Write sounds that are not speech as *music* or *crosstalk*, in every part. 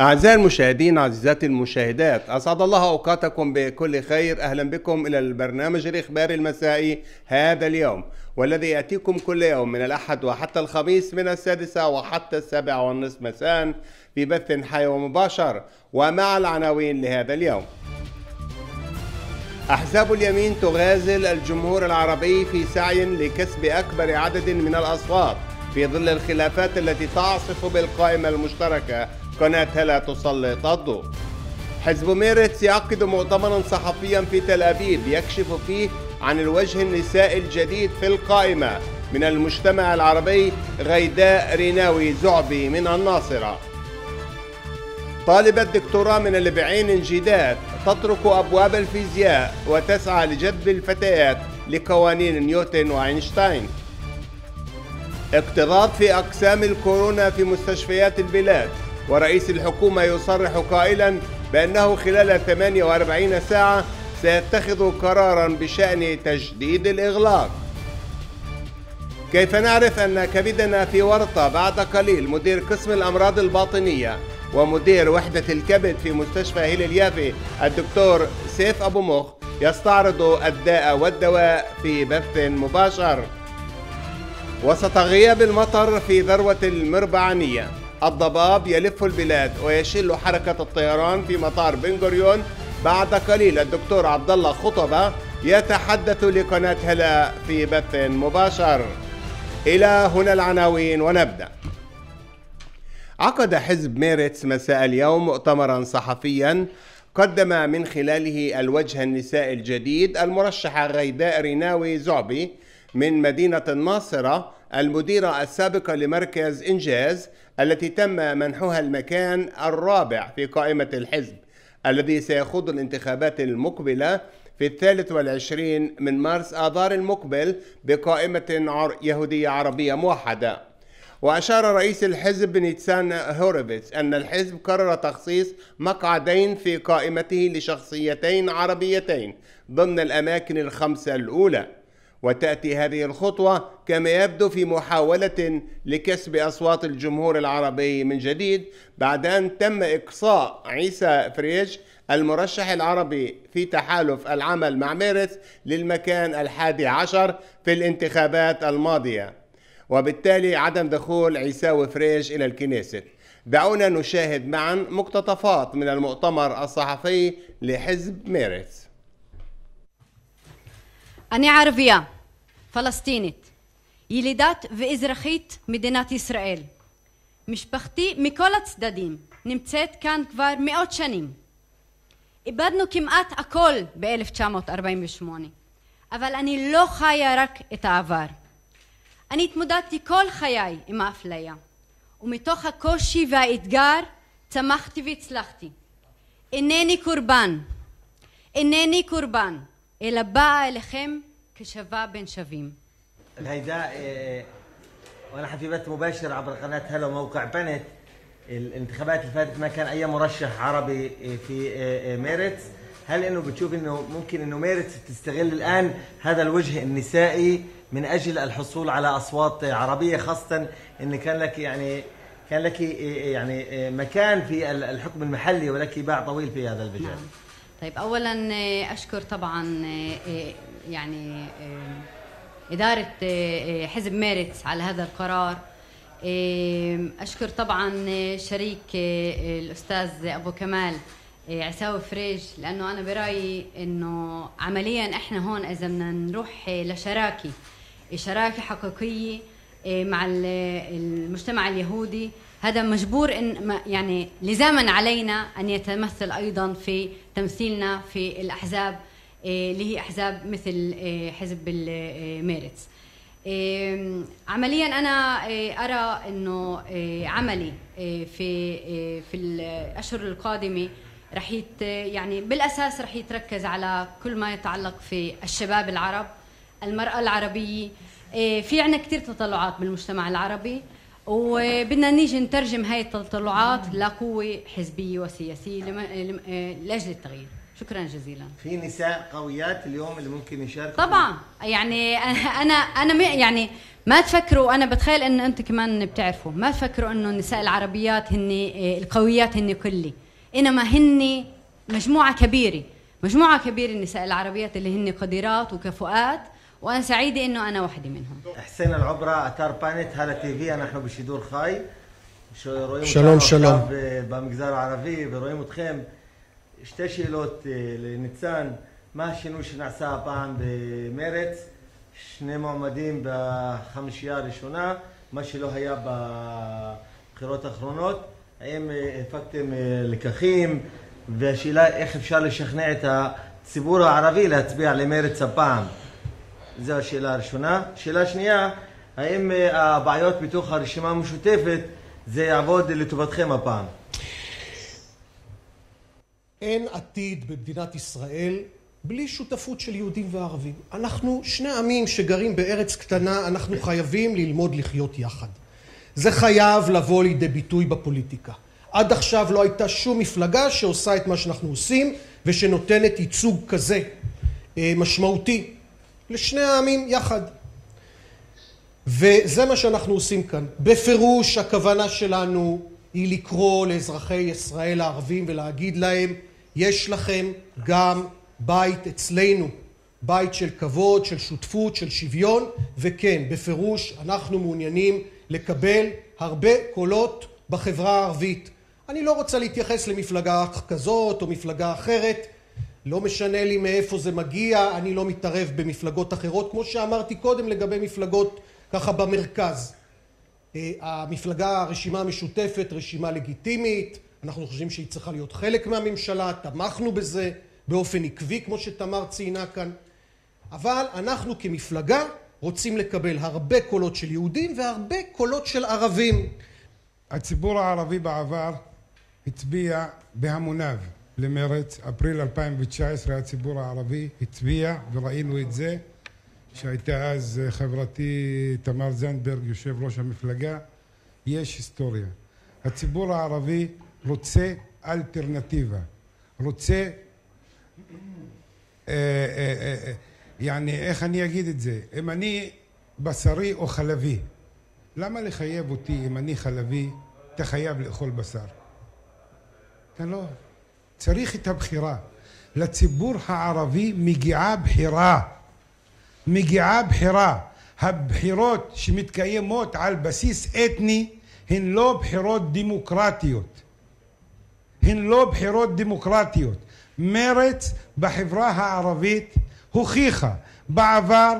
أعزائي المشاهدين عزيزاتي المشاهدات أسعد الله أوقاتكم بكل خير أهلا بكم إلى البرنامج الإخباري المسائي هذا اليوم والذي يأتيكم كل يوم من الأحد وحتى الخميس من السادسة وحتى السابعة والنصف مساء في بث حي ومباشر ومع العناوين لهذا اليوم أحزاب اليمين تغازل الجمهور العربي في سعي لكسب أكبر عدد من الأصوات في ظل الخلافات التي تعصف بالقائمة المشتركة قناتها لا تسلط الضوء حزب ميرتس يعقد مؤتمرا صحفيا في تل أبيب يكشف فيه عن الوجه النسائي الجديد في القائمة من المجتمع العربي غيداء ريناوي زعبي من الناصرة طالبة دكتوراه من البعين انجداد تطرق أبواب الفيزياء وتسعى لجذب الفتيات لقوانين نيوتن وأينشتاين اكتظاظ في أقسام الكورونا في مستشفيات البلاد ورئيس الحكومة يصرح قائلا بأنه خلال 48 ساعة سيتخذ قرارا بشأن تجديد الإغلاق كيف نعرف أن كبدنا في ورطة بعد قليل مدير قسم الأمراض الباطنية ومدير وحدة الكبد في مستشفى هيل اليافي الدكتور سيف أبو مخ يستعرض الداء والدواء في بث مباشر وسط غياب المطر في ذروة المربعانية الضباب يلف البلاد ويشل حركة الطيران في مطار بن غوريون بعد قليل الدكتور عبد الله خطبة يتحدث لقناة هلا في بث مباشر إلى هنا العناوين ونبدأ عقد حزب ميريتس مساء اليوم مؤتمرا صحفيا قدم من خلاله الوجه النسائي الجديد المرشحة غيداء ريناوي زعبي من مدينة الناصرة المديرة السابقة لمركز إنجاز التي تم منحها المكان الرابع في قائمة الحزب الذي سيخوض الانتخابات المقبلة في الثالث والعشرين من مارس آذار المقبل بقائمة يهودية عربية موحدة وأشار رئيس الحزب نيتسان هوروفيتش أن الحزب قرر تخصيص مقعدين في قائمته لشخصيتين عربيتين ضمن الأماكن الخمسة الأولى وتأتي هذه الخطوة كما يبدو في محاولة لكسب أصوات الجمهور العربي من جديد بعد أن تم إقصاء عيسى فريج المرشح العربي في تحالف العمل مع ميرس للمكان الحادي عشر في الانتخابات الماضية وبالتالي عدم دخول عيساوي فريج إلى الكنيسة دعونا نشاهد معا مقتطفات من المؤتمر الصحفي لحزب ميرس אני ערבייה, פלסטינית, ילידת ואזרחית מדינת ישראל. משפחתי מכל הצדדים נמצאת כאן כבר מאות שנים. איבדנו כמעט הכל ב-1948, אבל אני לא חיה רק את העבר. אני התמודדתי כל חיי עם האפליה, ומתוך הקושי והאתגר צמחתי והצלחתי. אינני קורבן. אינני קורבן. אלא באה אליכם כשווה בין שווים. الهيداء وانا بث مباشر عبر قناه هلا موقع بنت الانتخابات اللي فاتت ما كان اي مرشح عربي آه، في آه، آه، ميرتس هل انه بتشوف انه ممكن انه ميرتس تستغل الان هذا الوجه النسائي من اجل الحصول على اصوات عربيه خاصه ان كان لك يعني كان لك يعني مكان في الحكم المحلي ولك باع طويل في هذا المجال نعم. طيب اولا آه، اشكر طبعا آه، آه، يعني اداره حزب ميرتس على هذا القرار اشكر طبعا شريك الاستاذ ابو كمال عساوي فريج لانه انا برايي انه عمليا احنا هون اذا بدنا نروح لشراكه شراكه حقيقيه مع المجتمع اليهودي هذا مجبور ان يعني لزاما علينا ان يتمثل ايضا في تمثيلنا في الأحزاب آه، اللي هي أحزاب مثل آه، حزب الميرتس آه، عمليا انا ارى انه عملي في في الاشهر القادمه رح يعني بالاساس رح يتركز على كل ما يتعلق في الشباب العرب المراه العربيه في عنا كثير تطلعات بالمجتمع العربي وبدنا نيجي نترجم هاي التطلعات لقوة حزبية وسياسية آه، لأجل التغيير شكرا جزيلا في نساء قويات اليوم اللي ممكن يشاركوا طبعا يعني *laughs* انا انا يعني ما تفكروا انا بتخيل ان انتم كمان بتعرفوا ما تفكروا انه النساء العربيات هن آه، القويات هن كلي انما هن مجموعه كبيره مجموعه كبيره النساء العربيات اللي هن قديرات وكفؤات وانا سعيده انه انا وحده منهم حسين العبره اتار بانت هلا تي في نحن بשידור חי شلوم شلوم במגזר العربي ורואים אתכם שתי שאלות לניצן מה השינוי שנעשה הפעם במרץ שני מועמדים בחמישייה הראשונה מה שלא היה בבחירות האחרונות האם הפקתם לקחים והשאלה איך אפשר לשכנע את הציבור הערבי להצביע למרץ הפעם זו השאלה הראשונה. שאלה שנייה, האם אה, הבעיות בתוך הרשימה המשותפת זה יעבוד לטובתכם הפעם? אין עתיד במדינת ישראל בלי שותפות של יהודים וערבים. אנחנו שני עמים שגרים בארץ קטנה, אנחנו חייבים ללמוד לחיות יחד. זה חייב לבוא לידי ביטוי בפוליטיקה. עד עכשיו לא הייתה שום מפלגה שעושה את מה שאנחנו עושים ושנותנת ייצוג כזה אה, משמעותי לשני העמים יחד. וזה מה שאנחנו עושים כאן. בפירוש הכוונה שלנו היא לקרוא לאזרחי ישראל הערבים ולהגיד להם, יש לכם גם בית אצלנו, בית של כבוד, של שותפות, של שוויון, וכן, בפירוש אנחנו מעוניינים לקבל הרבה קולות בחברה הערבית. אני לא רוצה להתייחס למפלגה כזאת או מפלגה אחרת, לא משנה לי מאיפה זה מגיע, אני לא מתערב במפלגות אחרות, כמו שאמרתי קודם לגבי מפלגות ככה במרכז. אה, המפלגה, הרשימה המשותפת, רשימה לגיטימית, אנחנו חושבים שהיא צריכה להיות חלק מהממשלה, תמכנו בזה באופן עקבי, כמו שתמר ציינה כאן, אבל אנחנו כמפלגה רוצים לקבל הרבה קולות של יהודים והרבה קולות של ערבים. הציבור הערבי בעבר הצביע בהמוניו למרץ, אפריל 2019 הציבור הערבי הצביע וראינו את זה שהייתה אז אה, חברתי תמר זנדברג יושב ראש המפלגה יש היסטוריה הציבור הערבי רוצה אלטרנטיבה רוצה אה, אה, יעני איך אני אגיד את זה אם אני בשרי או חלבי למה לחייב אותי אם אני חלבי אתה חייב לאכול בשר אתה לא צריך את הבחירה. לציבור הערבי מגיעה בחירה. מגיעה בחירה. הבחירות שמתקיימות על בסיס אתני הן לא בחירות דמוקרטיות. הן לא בחירות דמוקרטיות. מרץ בחברה הערבית הוכיחה בעבר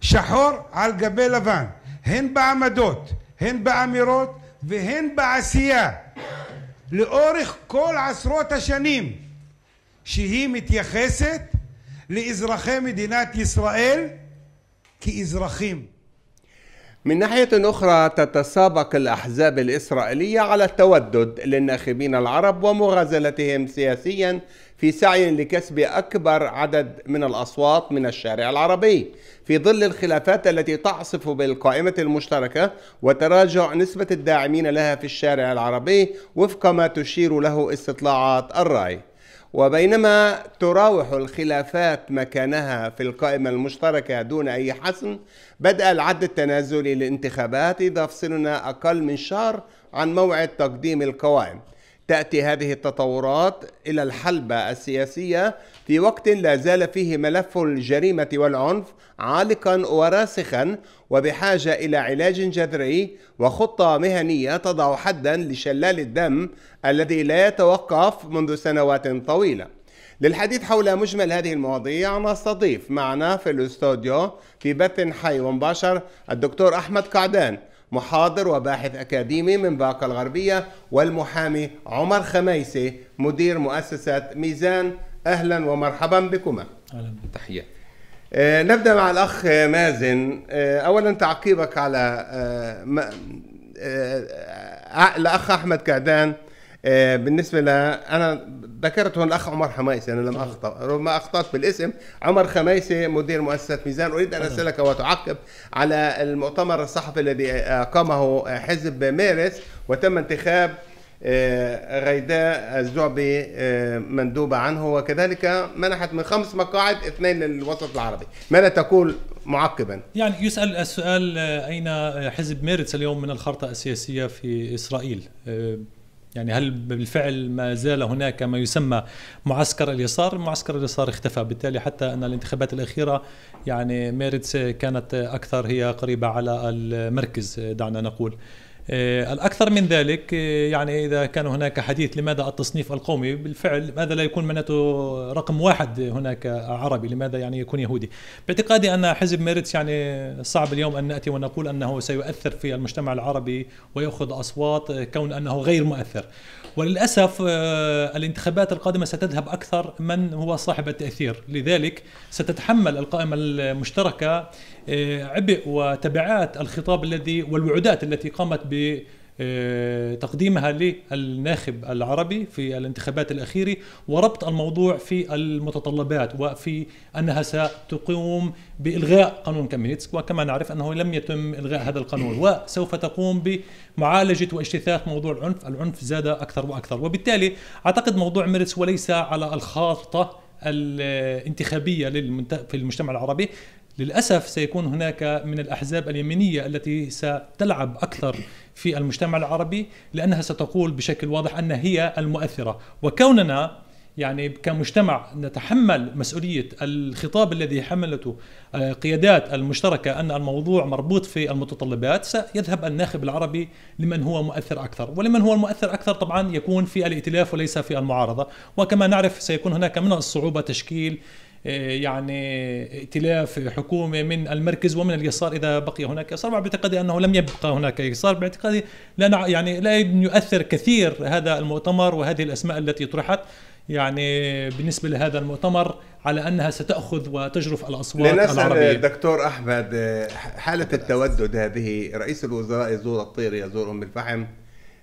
שחור על גבי לבן, הן בעמדות, הן באמירות והן בעשייה. לאורך כל עשרות השנים שהיא מתייחסת לאזרחי מדינת ישראל כאזרחים من ناحية أخرى تتسابق الأحزاب الإسرائيلية على التودد للناخبين العرب ومغازلتهم سياسيا في سعي لكسب أكبر عدد من الأصوات من الشارع العربي في ظل الخلافات التي تعصف بالقائمة المشتركة وتراجع نسبة الداعمين لها في الشارع العربي وفق ما تشير له استطلاعات الرأي وبينما تراوح الخلافات مكانها في القائمة المشتركة دون أي حسم بدأ العد التنازلي للانتخابات إذا فصلنا أقل من شهر عن موعد تقديم القوائم تأتي هذه التطورات إلى الحلبة السياسية في وقت لا زال فيه ملف الجريمة والعنف عالقا وراسخا وبحاجة إلى علاج جذري وخطة مهنية تضع حدا لشلال الدم الذي لا يتوقف منذ سنوات طويلة للحديث حول مجمل هذه المواضيع نستضيف معنا في الاستوديو في بث حي ومباشر الدكتور أحمد قعدان محاضر وباحث أكاديمي من باقة الغربية والمحامي عمر خميسي مدير مؤسسة ميزان أهلا ومرحبا بكما أهلا تحية آه، نبدأ مع الأخ مازن آه، أولا تعقيبك على آه، الأخ أحمد كعدان بالنسبة ل أنا ذكرت هون الأخ عمر حمايسي أنا لم أخطأ ربما أخطأت بالاسم عمر خميسي مدير مؤسسة ميزان أريد أن أسألك وتعقب على المؤتمر الصحفي الذي أقامه حزب مارس وتم انتخاب آه، غيداء الزعبي آه، مندوبة عنه وكذلك منحت من خمس مقاعد اثنين للوسط العربي ماذا تقول معقبا يعني يسأل السؤال آه، أين حزب ميرتس اليوم من الخرطة السياسية في إسرائيل يعني هل بالفعل ما زال هناك ما يسمى معسكر اليسار معسكر اليسار اختفى بالتالي حتى أن الانتخابات الأخيرة يعني ميرتس كانت أكثر هي قريبة على المركز دعنا نقول آه، الأكثر من ذلك آه، يعني إذا كان هناك حديث لماذا التصنيف القومي بالفعل ماذا لا يكون معناته رقم واحد هناك عربي لماذا يعني يكون يهودي باعتقادي أن حزب ميرتس يعني صعب اليوم أن نأتي ونقول أنه سيؤثر في المجتمع العربي ويأخذ أصوات كون أنه غير مؤثر وللاسف آه، الانتخابات القادمه ستذهب اكثر من هو صاحب التاثير لذلك ستتحمل القائمه المشتركه آه، عبء وتبعات الخطاب الذي والوعودات التي قامت ب آه، تقديمها للناخب العربي في الانتخابات الأخيرة وربط الموضوع في المتطلبات وفي أنها ستقوم بإلغاء قانون كامينيتسك وكما نعرف أنه لم يتم إلغاء هذا القانون *clears throat* وسوف تقوم بمعالجة واجتثاث موضوع العنف العنف زاد أكثر وأكثر وبالتالي أعتقد موضوع ميرتس وليس على الخارطة الانتخابية في المجتمع العربي للأسف سيكون هناك من الأحزاب اليمينية التي ستلعب أكثر في المجتمع العربي لانها ستقول بشكل واضح ان هي المؤثره وكوننا يعني كمجتمع نتحمل مسؤوليه الخطاب الذي حملته آه، قيادات المشتركه ان الموضوع مربوط في المتطلبات سيذهب الناخب العربي لمن هو مؤثر اكثر، ولمن هو المؤثر اكثر طبعا يكون في الائتلاف وليس في المعارضه، وكما نعرف سيكون هناك من الصعوبه تشكيل آه، يعني ائتلاف حكومه من المركز ومن اليسار اذا بقي هناك يسار باعتقادي انه لم يبقى هناك يسار باعتقادي لا يعني لا يؤثر كثير هذا المؤتمر وهذه الاسماء التي طرحت يعني بالنسبه لهذا المؤتمر على انها ستاخذ وتجرف الاصوات العربيه دكتور احمد حاله التودد هذه رئيس الوزراء يزور الطير يزور ام الفحم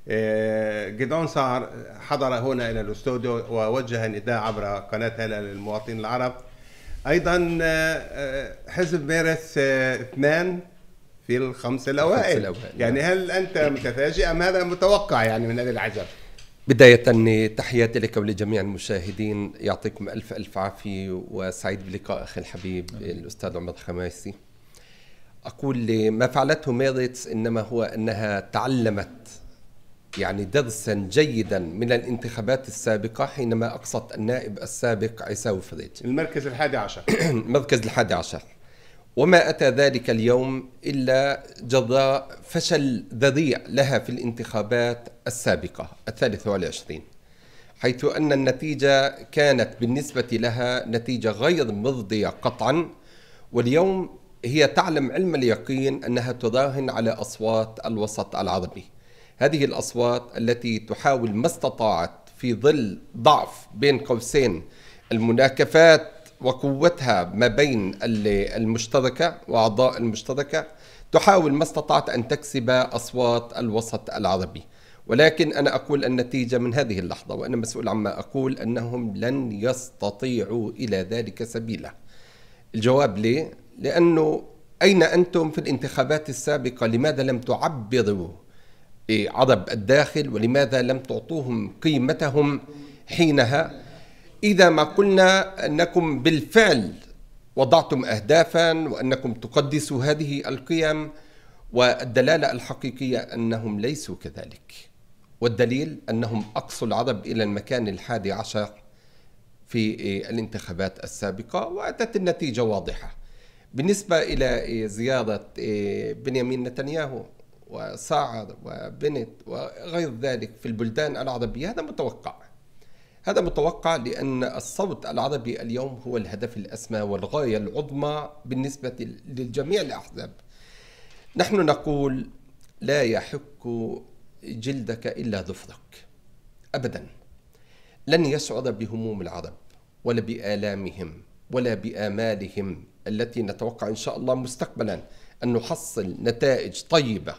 آه، جدعون سعر حضر هنا إلى الاستوديو ووجه نداء عبر قناة هلا للمواطنين العرب أيضا آه، آه، حزب مارس اثنان في الخمس الأوائل, الأوائل نعم. يعني هل أنت متفاجئ أم هذا متوقع يعني من هذه العجب؟ بداية تحياتي لك ولجميع المشاهدين يعطيكم ألف ألف عافية وسعيد بلقاء أخي الحبيب الأستاذ عمر خماسي أقول ما فعلته ميريتس إنما هو أنها تعلمت يعني درسا جيدا من الانتخابات السابقة حينما أقصت النائب السابق عيساوي فريد *clears throat* المركز الحادي عشر المركز *clears throat* الحادي عشر وما أتى ذلك اليوم إلا جراء فشل ذريع لها في الانتخابات السابقة الثالثة والعشرين حيث أن النتيجة كانت بالنسبة لها نتيجة غير مرضية قطعا واليوم هي تعلم علم اليقين أنها تراهن على أصوات الوسط العربي هذه الأصوات التي تحاول ما استطاعت في ظل ضعف بين قوسين المناكفات وقوتها ما بين المشتركة وأعضاء المشتركة تحاول ما استطعت أن تكسب أصوات الوسط العربي ولكن أنا أقول النتيجة من هذه اللحظة وأنا مسؤول عما أقول أنهم لن يستطيعوا إلى ذلك سبيلا الجواب ليه؟ لأنه أين أنتم في الانتخابات السابقة؟ لماذا لم تعبروا إيه، عرب الداخل ولماذا لم تعطوهم قيمتهم حينها إذا ما قلنا أنكم بالفعل وضعتم أهدافا وأنكم تقدسوا هذه القيم والدلالة الحقيقية أنهم ليسوا كذلك والدليل أنهم أقصوا العرب إلى المكان الحادي عشر في إيه، الانتخابات السابقة وأتت النتيجة واضحة بالنسبة إلى إيه، زيارة بنيامين نتنياهو وصاعد وبنت وغير ذلك في البلدان العربية هذا متوقع هذا متوقع لأن الصوت العربي اليوم هو الهدف الأسمى والغاية العظمى بالنسبة لجميع الأحزاب نحن نقول لا يحك جلدك إلا ظفرك أبدا لن يشعر بهموم العرب ولا بآلامهم ولا بآمالهم التي نتوقع إن شاء الله مستقبلا أن نحصل نتائج طيبة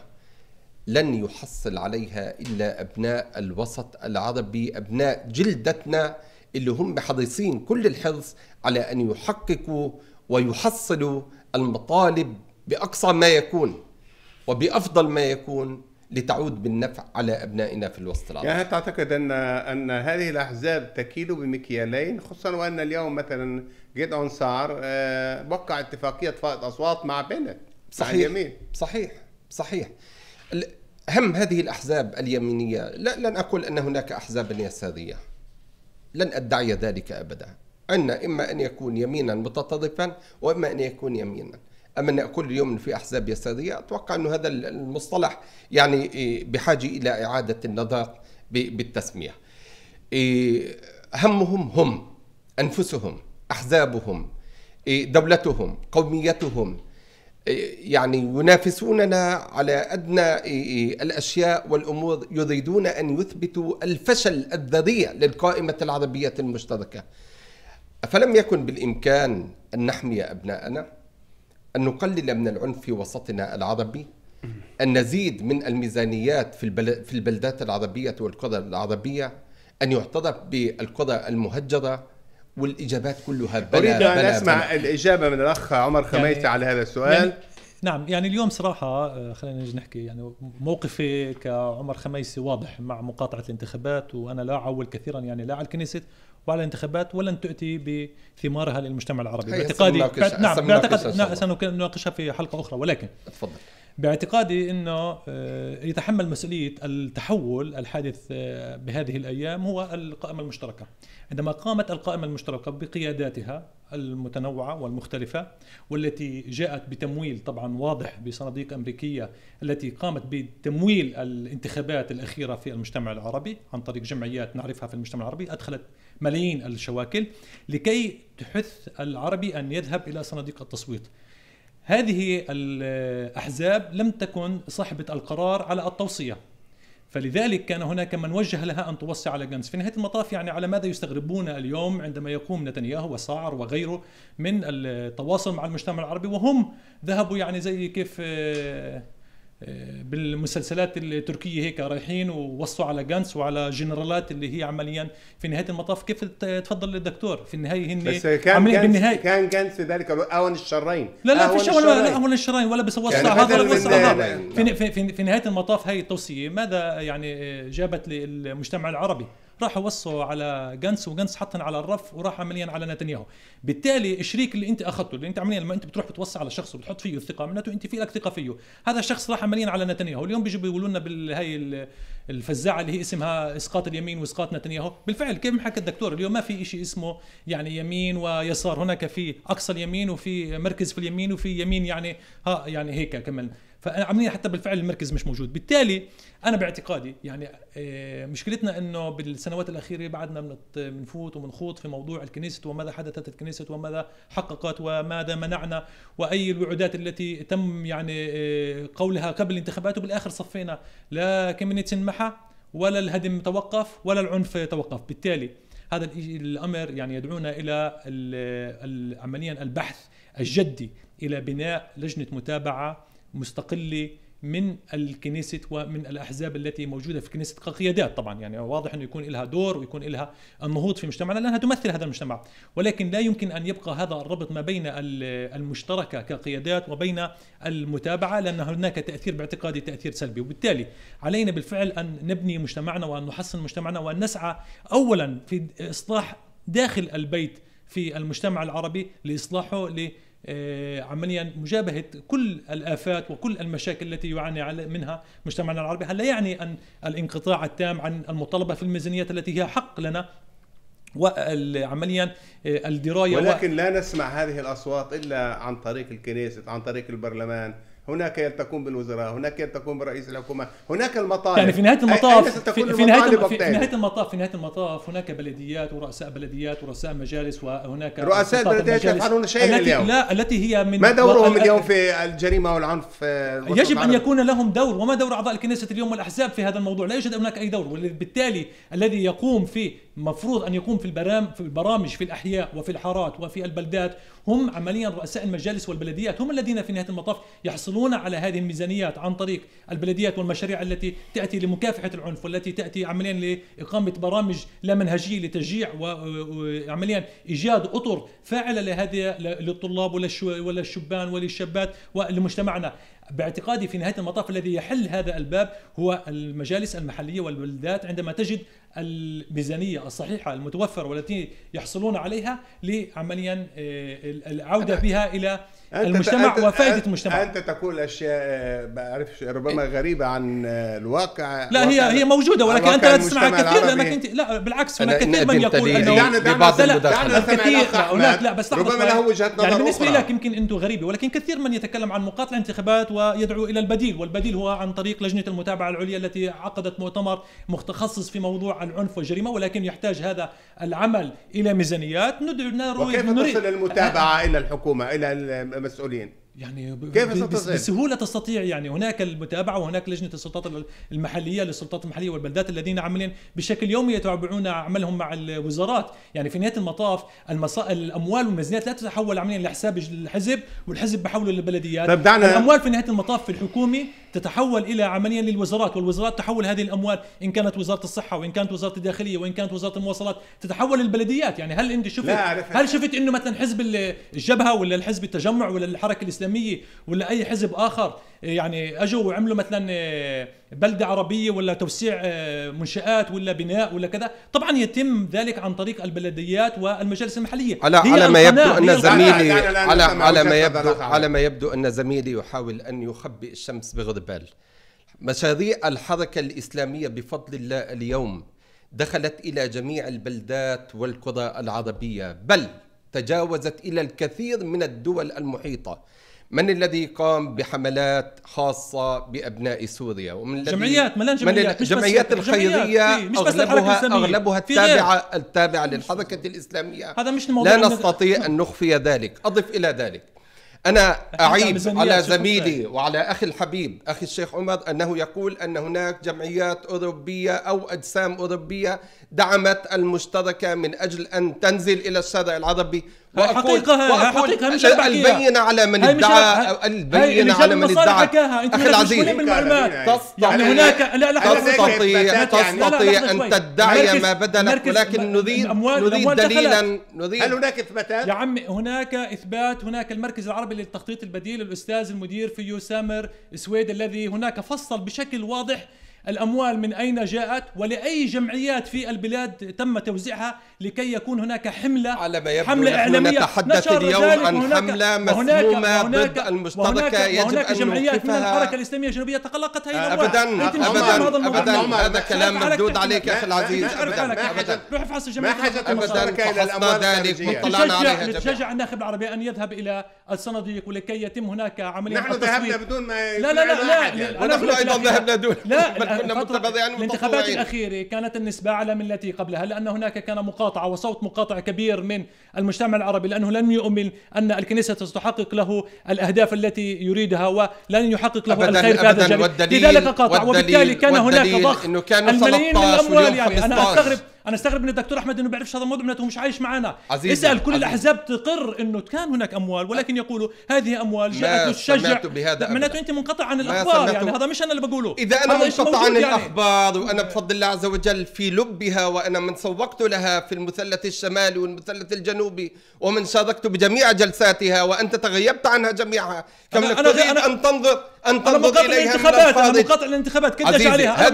لن يحصل عليها إلا أبناء الوسط العربي أبناء جلدتنا اللي هم حريصين كل الحرص على أن يحققوا ويحصلوا المطالب بأقصى ما يكون وبأفضل ما يكون لتعود بالنفع على أبنائنا في الوسط العربي يعني هل تعتقد أن أن هذه الأحزاب تكيل بمكيالين خصوصا وأن اليوم مثلا جيدون سار وقع اتفاقية فائض أصوات مع بنت صحيح مع اليمين. صحيح صحيح هم هذه الأحزاب اليمينية لا لن أقول أن هناك أحزاب يسارية لن أدعي ذلك أبدا أن إما أن يكون يمينا متطرفا وإما أن يكون يمينا أما أن كل يوم في أحزاب يسارية أتوقع أن هذا المصطلح يعني إيه، بحاجة إلى إعادة النظر بالتسمية إيه، همهم هم أنفسهم أحزابهم إيه، دولتهم قوميتهم يعني ينافسوننا على أدنى الأشياء والأمور يريدون أن يثبتوا الفشل الذريع للقائمة العربية المشتركة أفلم يكن بالإمكان أن نحمي أبناءنا أن نقلل من العنف في وسطنا العربي أن نزيد من الميزانيات في, البل... في البلدات العربية والقرى العربية أن يعترف بالقرى المهجرة والاجابات كلها بلا اريد ان اسمع بلا. الاجابه من الاخ عمر خميسي يعني على هذا السؤال يعني نعم يعني اليوم صراحه آه، خلينا نجي نحكي يعني موقفي كعمر خميسي واضح مع مقاطعه الانتخابات وانا لا اعول كثيرا يعني لا على الكنيسه وعلى الانتخابات ولن تؤتي بثمارها للمجتمع العربي باعتقادي نعم باعتقد نعم، سنناقشها في حلقه اخرى ولكن تفضل باعتقادي انه آه، يتحمل مسؤوليه التحول الحادث آه، بهذه الايام هو القائمه المشتركه. عندما قامت القائمه المشتركه بقياداتها المتنوعه والمختلفه والتي جاءت بتمويل طبعا واضح بصناديق امريكيه التي قامت بتمويل الانتخابات الاخيره في المجتمع العربي عن طريق جمعيات نعرفها في المجتمع العربي ادخلت ملايين الشواكل لكي تحث العربي ان يذهب الى صناديق التصويت. هذه الأحزاب لم تكن صاحبة القرار على التوصية فلذلك كان هناك من وجه لها أن توصي على جنس في نهاية المطاف يعني على ماذا يستغربون اليوم عندما يقوم نتنياهو وسعر وغيره من التواصل مع المجتمع العربي وهم ذهبوا يعني زي كيف آه، بالمسلسلات التركيه هيك رايحين ووصوا على جانس وعلى جنرالات اللي هي عمليا في نهايه المطاف كيف تفضل الدكتور في النهايه هن بس كان عمليا بالنهايه كان جانس في ذلك الوقت اهون الشرين لا لا في شغل لا أول الشرين ولا بس يعني هذا ولا وصى هذا في, يعني. في, في, في نهايه المطاف هاي التوصيه ماذا يعني جابت للمجتمع العربي راحوا وصوا على جنس وجنس حطهم على الرف وراح عمليا على نتنياهو بالتالي الشريك اللي انت اخذته اللي انت عمليا لما انت بتروح بتوصي على شخص وبتحط فيه الثقه معناته انت في لك ثقه فيه هذا الشخص راح عمليا على نتنياهو اليوم بيجوا بيقولوا لنا بالهي الفزاعه اللي هي اسمها اسقاط اليمين واسقاط نتنياهو بالفعل كيف حكى الدكتور اليوم ما في شيء اسمه يعني يمين ويسار هناك في اقصى اليمين وفي مركز في اليمين وفي يمين يعني ها يعني هيك كمان فعمليا حتى بالفعل المركز مش موجود بالتالي انا باعتقادي يعني آه، مشكلتنا انه بالسنوات الاخيره بعدنا بنفوت وبنخوض في موضوع الكنيسة وماذا حدثت الكنيسة وماذا حققت وماذا منعنا واي الوعودات التي تم يعني آه، قولها قبل الانتخابات وبالاخر صفينا لا كمنيتس انمحى ولا الهدم توقف ولا العنف توقف بالتالي هذا الامر يعني يدعونا الى عمليا البحث الجدي الى بناء لجنه متابعه مستقله من الكنيسة ومن الأحزاب التي موجودة في كنيسة كقيادات طبعا يعني واضح أنه يكون لها دور ويكون لها النهوض في مجتمعنا لأنها تمثل هذا المجتمع ولكن لا يمكن أن يبقى هذا الربط ما بين المشتركة كقيادات وبين المتابعة لأن هناك تأثير باعتقادي تأثير سلبي وبالتالي علينا بالفعل أن نبني مجتمعنا وأن نحصن مجتمعنا وأن نسعى أولا في إصلاح داخل البيت في المجتمع العربي لإصلاحه ل آه، عمليا مجابهة كل الآفات وكل المشاكل التي يعاني منها مجتمعنا العربي هل لا يعني أن الانقطاع التام عن المطالبة في الميزانيات التي هي حق لنا وعمليا آه، الدرايه ولكن و... لا نسمع هذه الاصوات الا عن طريق الكنيسة عن طريق البرلمان هناك يلتقون بالوزراء هناك يلتقون برئيس الحكومه هناك المطالب يعني في نهايه المطاف في, في, نهاية في, في نهايه المطاف في نهايه المطاف هناك بلديات ورؤساء بلديات ورؤساء مجالس وهناك رؤساء البلديات يفعلون شيئا اليوم لا التي هي من ما دورهم اليوم في الجريمه والعنف آه، يجب ان يكون لهم دور وما دور اعضاء الكنيسه اليوم والاحزاب في هذا الموضوع لا يوجد هناك اي دور وبالتالي الذي يقوم في مفروض أن يقوم في البرامج, في البرامج في الأحياء وفي الحارات وفي البلدات هم عمليا رؤساء المجالس والبلديات هم الذين في نهاية المطاف يحصلون على هذه الميزانيات عن طريق البلديات والمشاريع التي تأتي لمكافحة العنف والتي تأتي عمليا لإقامة برامج لا منهجية لتشجيع وعمليا إيجاد أطر فاعلة لهذه للطلاب وللشبان وللشابات ولمجتمعنا باعتقادي في نهايه المطاف الذي يحل هذا الباب هو المجالس المحليه والبلدات عندما تجد الميزانيه الصحيحه المتوفره والتي يحصلون عليها لعمليا آه، العوده بها الى المجتمع أنت وفائده المجتمع انت تقول اشياء بعرفش آه، ربما إيه. غريبه عن آه، الواقع لا هي هي موجوده ولكن انت لا تسمعها كثير لانك انت لا بالعكس هناك كثير من يقول انه ببعض المداخلات لا لا بس ربما له وجهه نظر يعني بالنسبه لك يمكن انتم غريبه ولكن كثير من يتكلم عن مقاطع الانتخابات ويدعو الى البديل والبديل هو عن طريق لجنه المتابعه العليا التي عقدت مؤتمر متخصص في موضوع العنف والجريمه ولكن يحتاج هذا العمل الى ميزانيات ندعو وكيف تصل المتابعه *laughs* الى الحكومه الى المسؤولين يعني كيف بسهوله تستطيع يعني هناك المتابعه وهناك لجنه السلطات المحليه للسلطات المحليه والبلدات الذين عاملين بشكل يومي يتابعون عملهم مع الوزارات، يعني في نهايه المطاف المصا... الاموال والميزانيات لا تتحول عمليا لحساب الحزب والحزب بحوله للبلديات طيب دعنا الاموال في نهايه المطاف في الحكومه تتحول الى عمليا للوزارات والوزارات تحول هذه الاموال ان كانت وزاره الصحه وان كانت وزاره الداخليه وان كانت وزاره المواصلات تتحول للبلديات يعني هل انت شفت هل شفت انه مثلا حزب الجبهه ولا الحزب التجمع ولا الحركه الاسلاميه ولا اي حزب اخر يعني اجوا وعملوا مثلا آه، بلده عربيه ولا توسيع آه، منشات ولا بناء ولا كذا طبعا يتم ذلك عن طريق البلديات والمجالس المحليه على على ما يبدو ان زميلي على على ما يبدو على ما يبدو ان زميلي يحاول ان يخبئ الشمس بغربال مشاريع الحركه الاسلاميه بفضل الله اليوم دخلت الى جميع البلدات والقرى العربيه بل تجاوزت الى الكثير من الدول المحيطه من الذي قام بحملات خاصة بأبناء سوريا ومن جمعيات ملان جمعيات من الجمعيات الخيرية إيه، مش بس أغلبها, أغلبها التابعة التابعة للحركة الإسلامية هذا مش الموضوع لا نستطيع أن نخفي ذلك أضف إلى ذلك أنا أعيب على زميلي وعلى أخي الحبيب أخي الشيخ عمر أنه يقول أن هناك جمعيات أوروبية أو أجسام أوروبية دعمت المشتركة من أجل أن تنزل إلى الشارع العربي حقيقة حقيقة مش البينة على من ادعى البينة على من ادعى أخي العزيز يعني هناك لا لا تستطيع تستطيع أن تدعي ما بدا لك ولكن نريد نريد دليلا نريد هل هناك إثباتات؟ يا عمي هناك إثبات هناك المركز العربي للتخطيط البديل الأستاذ المدير فيو سامر سويد الذي هناك فصل بشكل واضح الأموال من أين جاءت ولأي جمعيات في البلاد تم توزيعها لكي يكون هناك حملة على ما يبدو حملة إعلامية نتحدث اليوم عن وهناك حملة مسمومة ضد المشتركة يجب وهناك أن جمعيات من الحركة الإسلامية الجنوبية تقلقت هذه إلى أبدا أبدا أبدا هذا كلام مردود عليك يا أخي العزيز أبدا أبدا روح افحص الجمعيات ما حاجة المشتركة إلى الأموال الخارجية نتشجع الناخب العربي أن يذهب إلى الصناديق ولكي يتم هناك عملية نحن ذهبنا بدون ما لا لا لا ونحن أيضا ذهبنا دون لا كنا يعني الانتخابات الأخيرة كانت النسبة أعلى من التي قبلها لأن هناك كان مقاطعة وصوت مقاطع كبير من المجتمع العربي لأنه لم يؤمن أن الكنيسة ستحقق له الأهداف التي يريدها ولن يحقق له أبداً الخير في هذا الجانب لذلك قاطع وبالتالي كان هناك ضخ الملايين من الأموال يعني أنا أستغرب انا استغرب من الدكتور احمد انه ما بيعرفش هذا الموضوع معناته مش عايش معنا عزيزي اسال كل عزيزي. الاحزاب تقر انه كان هناك اموال ولكن يقولوا هذه اموال جاءت تشجع معناته انت منقطع عن الاخبار يعني هذا مش انا اللي بقوله اذا انا منقطع عن يعني. الاخبار وانا بفضل الله عز وجل في لبها وانا من سوقت لها في المثلث الشمالي والمثلث الجنوبي ومن شاركت بجميع جلساتها وانت تغيبت عنها جميعها كم أنا, أنا, أنا ان تنظر ان تنظر اليها الانتخابات انا مقاطع الانتخابات كنت عليها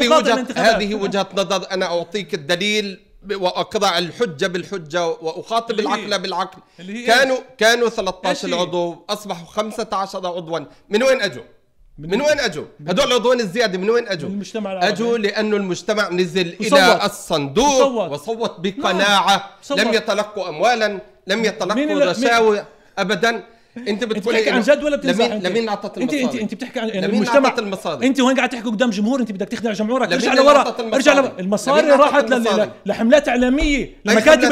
هذه وجهه نظر انا اعطيك الدليل واقطع الحجه بالحجه واخاطب العقل بالعقل كانوا كانوا 13 عضو اصبحوا 15 عضوا من وين اجوا؟ من وين اجوا؟ هدول العضوين الزياده من وين اجوا؟ المجتمع العربي اجوا لانه المجتمع نزل وصوت. الى الصندوق وصوت, وصوت نعم. بقناعه نعم. صوت. لم يتلقوا اموالا لم يتلقوا رشاوى ابدا انت بتقول بتحكي عن جد ولا بتمزح لمين لمين اعطت المصادر انت انت بتحكي عن يعني المجتمع اعطت المصادر انت وين قاعد تحكي قدام جمهور انت بدك تخدع جمهورك ارجع لورا ارجع لورا المصاري راحت لحملات اعلاميه لمكاتب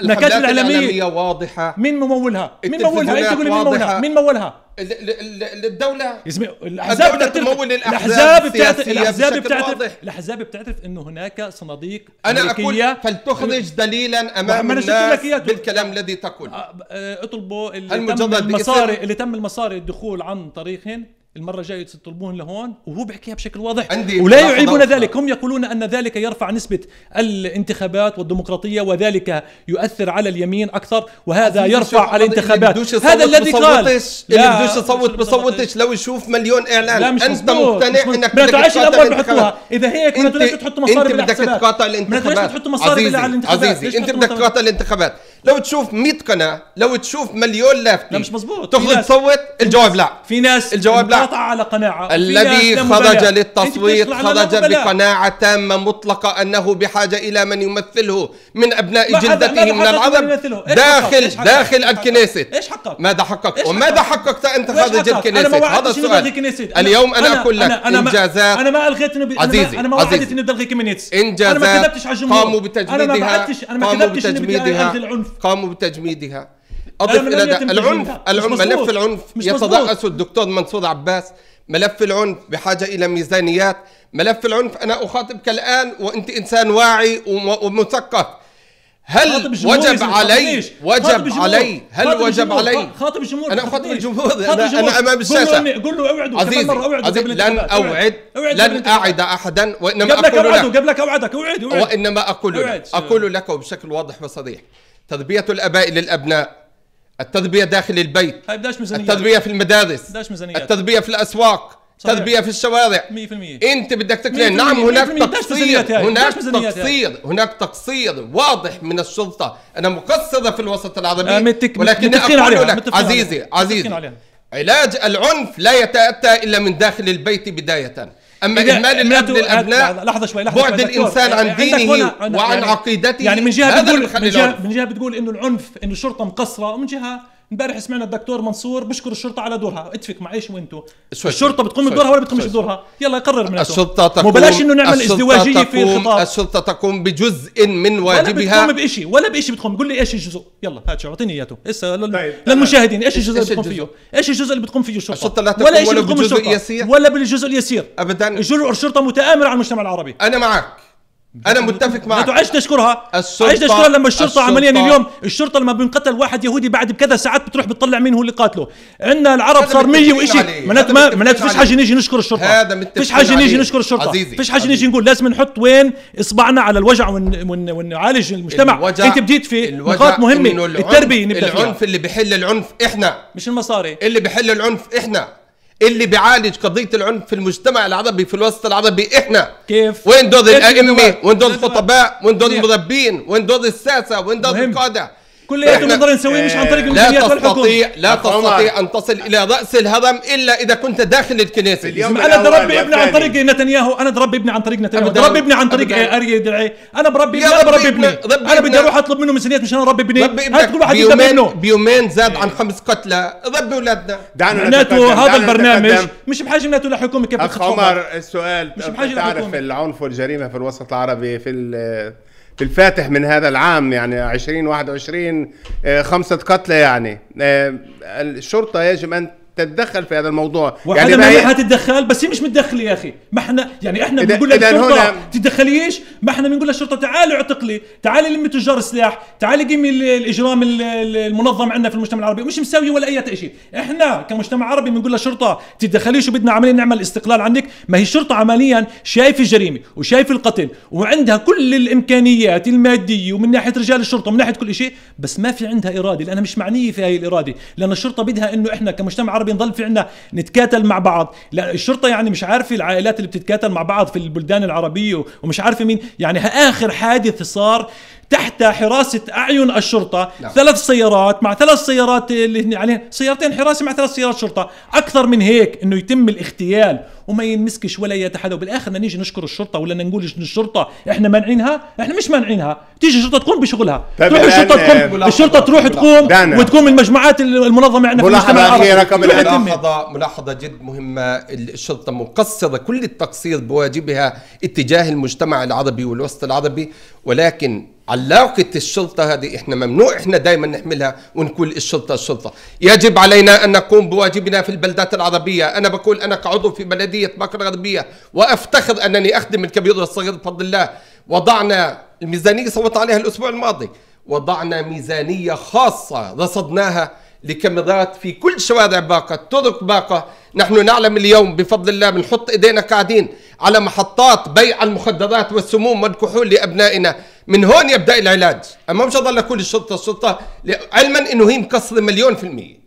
المكاتب الاعلاميه واضحه مين ممولها مين ممولها انت قول مين ممولها مين ممولها الدولة يسمي الاحزاب تمول الاحزاب الاحزاب بتعترف الاحزاب بتعترف انه هناك صناديق انا اقول فلتخرج دليلا امام الناس بالكلام الذي تقول آه، آه، اطلبوا اللي تم المصاري اللي تم المصاري الدخول عن طريقهم المره الجايه تطلبون لهون وهو بيحكيها بشكل واضح عندي ولا يعيبون ذلك هم يقولون ان ذلك يرفع نسبه الانتخابات والديمقراطيه وذلك يؤثر على اليمين اكثر وهذا يرفع الانتخابات هذا الذي قال اللي بدوش يصوت بصوتش لو يشوف مليون اعلان لا مش انت مقتنع انك بدك تقاطع بحطوها اذا هيك ما تقدرش تحط مصاري بالانتخابات انت بدك تقاطع الانتخابات عزيزي انت بدك تقاطع الانتخابات لو تشوف 100 قناه لو تشوف مليون لافتي لا مش مزبوط تخرج تصوت الجواب لا في ناس الجواب لا على قناعه الذي خرج للتصويت خرج بقناعه تامه مطلقه انه بحاجه الى من يمثله من ابناء جلدته من العظم داخل داخل الكنيسة ايش حقك؟ ماذا حققت؟ وماذا حققت طيب، انت خارج الكنيسة؟ هذا السؤال اليوم انا اقول لك انجازات انا ما الغيت انه عزيزي انا ما وعدت اني الغي كمينيتس انجازات قاموا بتجميدها انا ما وعدتش انا ما كذبتش اني بدي العنف قاموا بتجميدها اضف الى ده العنف العنف ملف العنف يتضاءس الدكتور منصور عباس ملف العنف بحاجه الى ميزانيات ملف العنف انا اخاطبك الان وانت انسان واعي ومثقف هل وجب علي وجب علي هل وجب علي خاطب الجمهور انا اخاطب الجمهور انا, امام الشاشه قول له اوعده عزيزي مره اوعده لن اوعد لن اعد احدا وانما اقول لك قبلك اوعدك اوعد وانما اقول لك اقول لك وبشكل واضح وصريح تربية الآباء للأبناء التربية داخل البيت طيب ميزانيات التربية في المدارس ميزانيات التربية في الأسواق صحيح. تربية في الشوارع 100% انت بدك تكلم نعم هناك تقصير يعني، هناك يعني. تقصير هناك تقصير واضح من الشرطه انا مقصره في الوسط العربي آه متك... ولكن اقول عليها. لك عزيزي عليها. عزيزي عزيزي علاج العنف لا يتاتى الا من داخل البيت بدايه اما اهمال الاب للابناء لحظه شوي لحظه بعد الانسان عن دينه وعن يعني- عقيدته يعني من جهه بتقول من جهه بتقول انه العنف انه الشرطه مقصره ومن جهه امبارح سمعنا الدكتور منصور بشكر الشرطه على دورها اتفق معيش وانتو سويت. الشرطه بتقوم سويت. بدورها ولا بتقومش بدورها يلا يقرر من الشرطه تقوم وبلاش انه نعمل ازدواجيه في الخطاب الشرطه تقوم بجزء من واجبها ولا بتقوم بشيء ولا بشيء بتقوم قول لي ايش الجزء يلا هات شو اعطيني اياه هسه طيب، للمشاهدين ايش الجزء اللي بتقوم فيه ايش الجزء اللي بتقوم فيه الشرطه الشرطه لا تقوم ولا, ولا بالجزء اليسير ولا بالجزء اليسير ابدا الشرطه متآمره على المجتمع العربي انا معك انا متفق معك انت عشت تشكرها عشت تشكرها لما الشرطه, عمليا اليوم الشرطه لما بينقتل واحد يهودي بعد بكذا ساعات بتروح بتطلع مين هو اللي قاتله عندنا العرب صار 100 وشيء معناته ما معناته فيش حاجه نيجي نشكر الشرطه هذا فيش حاجه نيجي نشكر الشرطه عزيزي فيش حاجه نيجي نقول لازم نحط وين اصبعنا على الوجع ون ون ونعالج المجتمع انت بديت في نقاط مهمه التربيه العنف اللي بحل العنف احنا مش المصاري اللي بحل العنف احنا اللي بيعالج قضيه العنف في المجتمع العربي في الوسط العربي احنا كيف وين دور الائمه وين دور الخطباء وين دور المربين وين دور الساسه وين دور القاده كلياته نقدر نسويه مش عن طريق لا تستطيع لا تستطيع ان تصل الى راس الهرم الا اذا كنت داخل الكنيسه انا بربي ابني عن طريق نتنياهو انا بربي ابني عن طريق نتنياهو بربي ابني عن طريق اريا دعي انا بربي انا بربي ابني انا بدي اروح اطلب منه ميزانيات مشان اربي ابني هات كل واحد يدبر بيومين زاد عن خمس قتلى ربي اولادنا دعنا معناته هذا البرنامج مش بحاجه معناته لحكومه كيف اخ عمر السؤال مش بحاجه تعرف العنف والجريمه في الوسط العربي في الفاتح من هذا العام يعني 2021 آه، خمسة قتلى يعني آه، الشرطة يجب أن تتدخل في هذا الموضوع يعني ما هي تتدخل بس هي مش متدخله يا اخي ما احنا يعني احنا بنقول للشرطه تتدخليش ما احنا بنقول للشرطه تعالي اعتقلي تعالي لمي تجار السلاح تعالي قيمي الاجرام المنظم عندنا في المجتمع العربي مش مسوي ولا اي شيء احنا كمجتمع عربي بنقول للشرطه تتدخليش وبدنا عمليا نعمل استقلال عنك ما هي الشرطه عمليا شايف الجريمه وشايف القتل وعندها كل الامكانيات الماديه ومن ناحيه رجال الشرطه ومن ناحيه كل شيء بس ما في عندها اراده لانها مش معنيه في هاي الاراده لان الشرطه بدها انه احنا كمجتمع عربي بنضل في عنا نتكاتل مع بعض لا الشرطه يعني مش عارفه العائلات اللي بتتكاتل مع بعض في البلدان العربيه ومش عارفه مين يعني اخر حادث صار تحت حراسه اعين الشرطه نعم. ثلاث سيارات مع ثلاث سيارات اللي هن عليها سيارتين حراسه مع ثلاث سيارات شرطه اكثر من هيك انه يتم الاغتيال وما ينمسكش ولا يتحدى وبالاخر نيجي نشكر الشرطه ولا نقول ان الشرطه احنا مانعينها احنا مش مانعينها تيجي الشرطه تقوم بشغلها تروح الشرطه تقوم الشرطه تروح تقوم وتقوم المجموعات المنظمه عندنا يعني في المجتمع العربي ملاحظه ملاحظه جد مهمه الشرطه مقصره كل التقصير بواجبها اتجاه المجتمع العربي والوسط العربي ولكن علاقة السلطة هذه احنا ممنوع احنا دائما نحملها ونقول السلطة السلطة يجب علينا ان نقوم بواجبنا في البلدات العربية انا بقول انا كعضو في بلدية بكر الغربية وافتخر انني اخدم الكبير والصغير بفضل الله وضعنا الميزانية صوت عليها الاسبوع الماضي وضعنا ميزانية خاصة رصدناها لكاميرات في كل شوارع باقة طرق باقة نحن نعلم اليوم بفضل الله بنحط ايدينا قاعدين على محطات بيع المخدرات والسموم والكحول لأبنائنا من هون يبدأ العلاج أما مش اضل كل الشرطة الشرطة علما أنه هي مكسر مليون في المية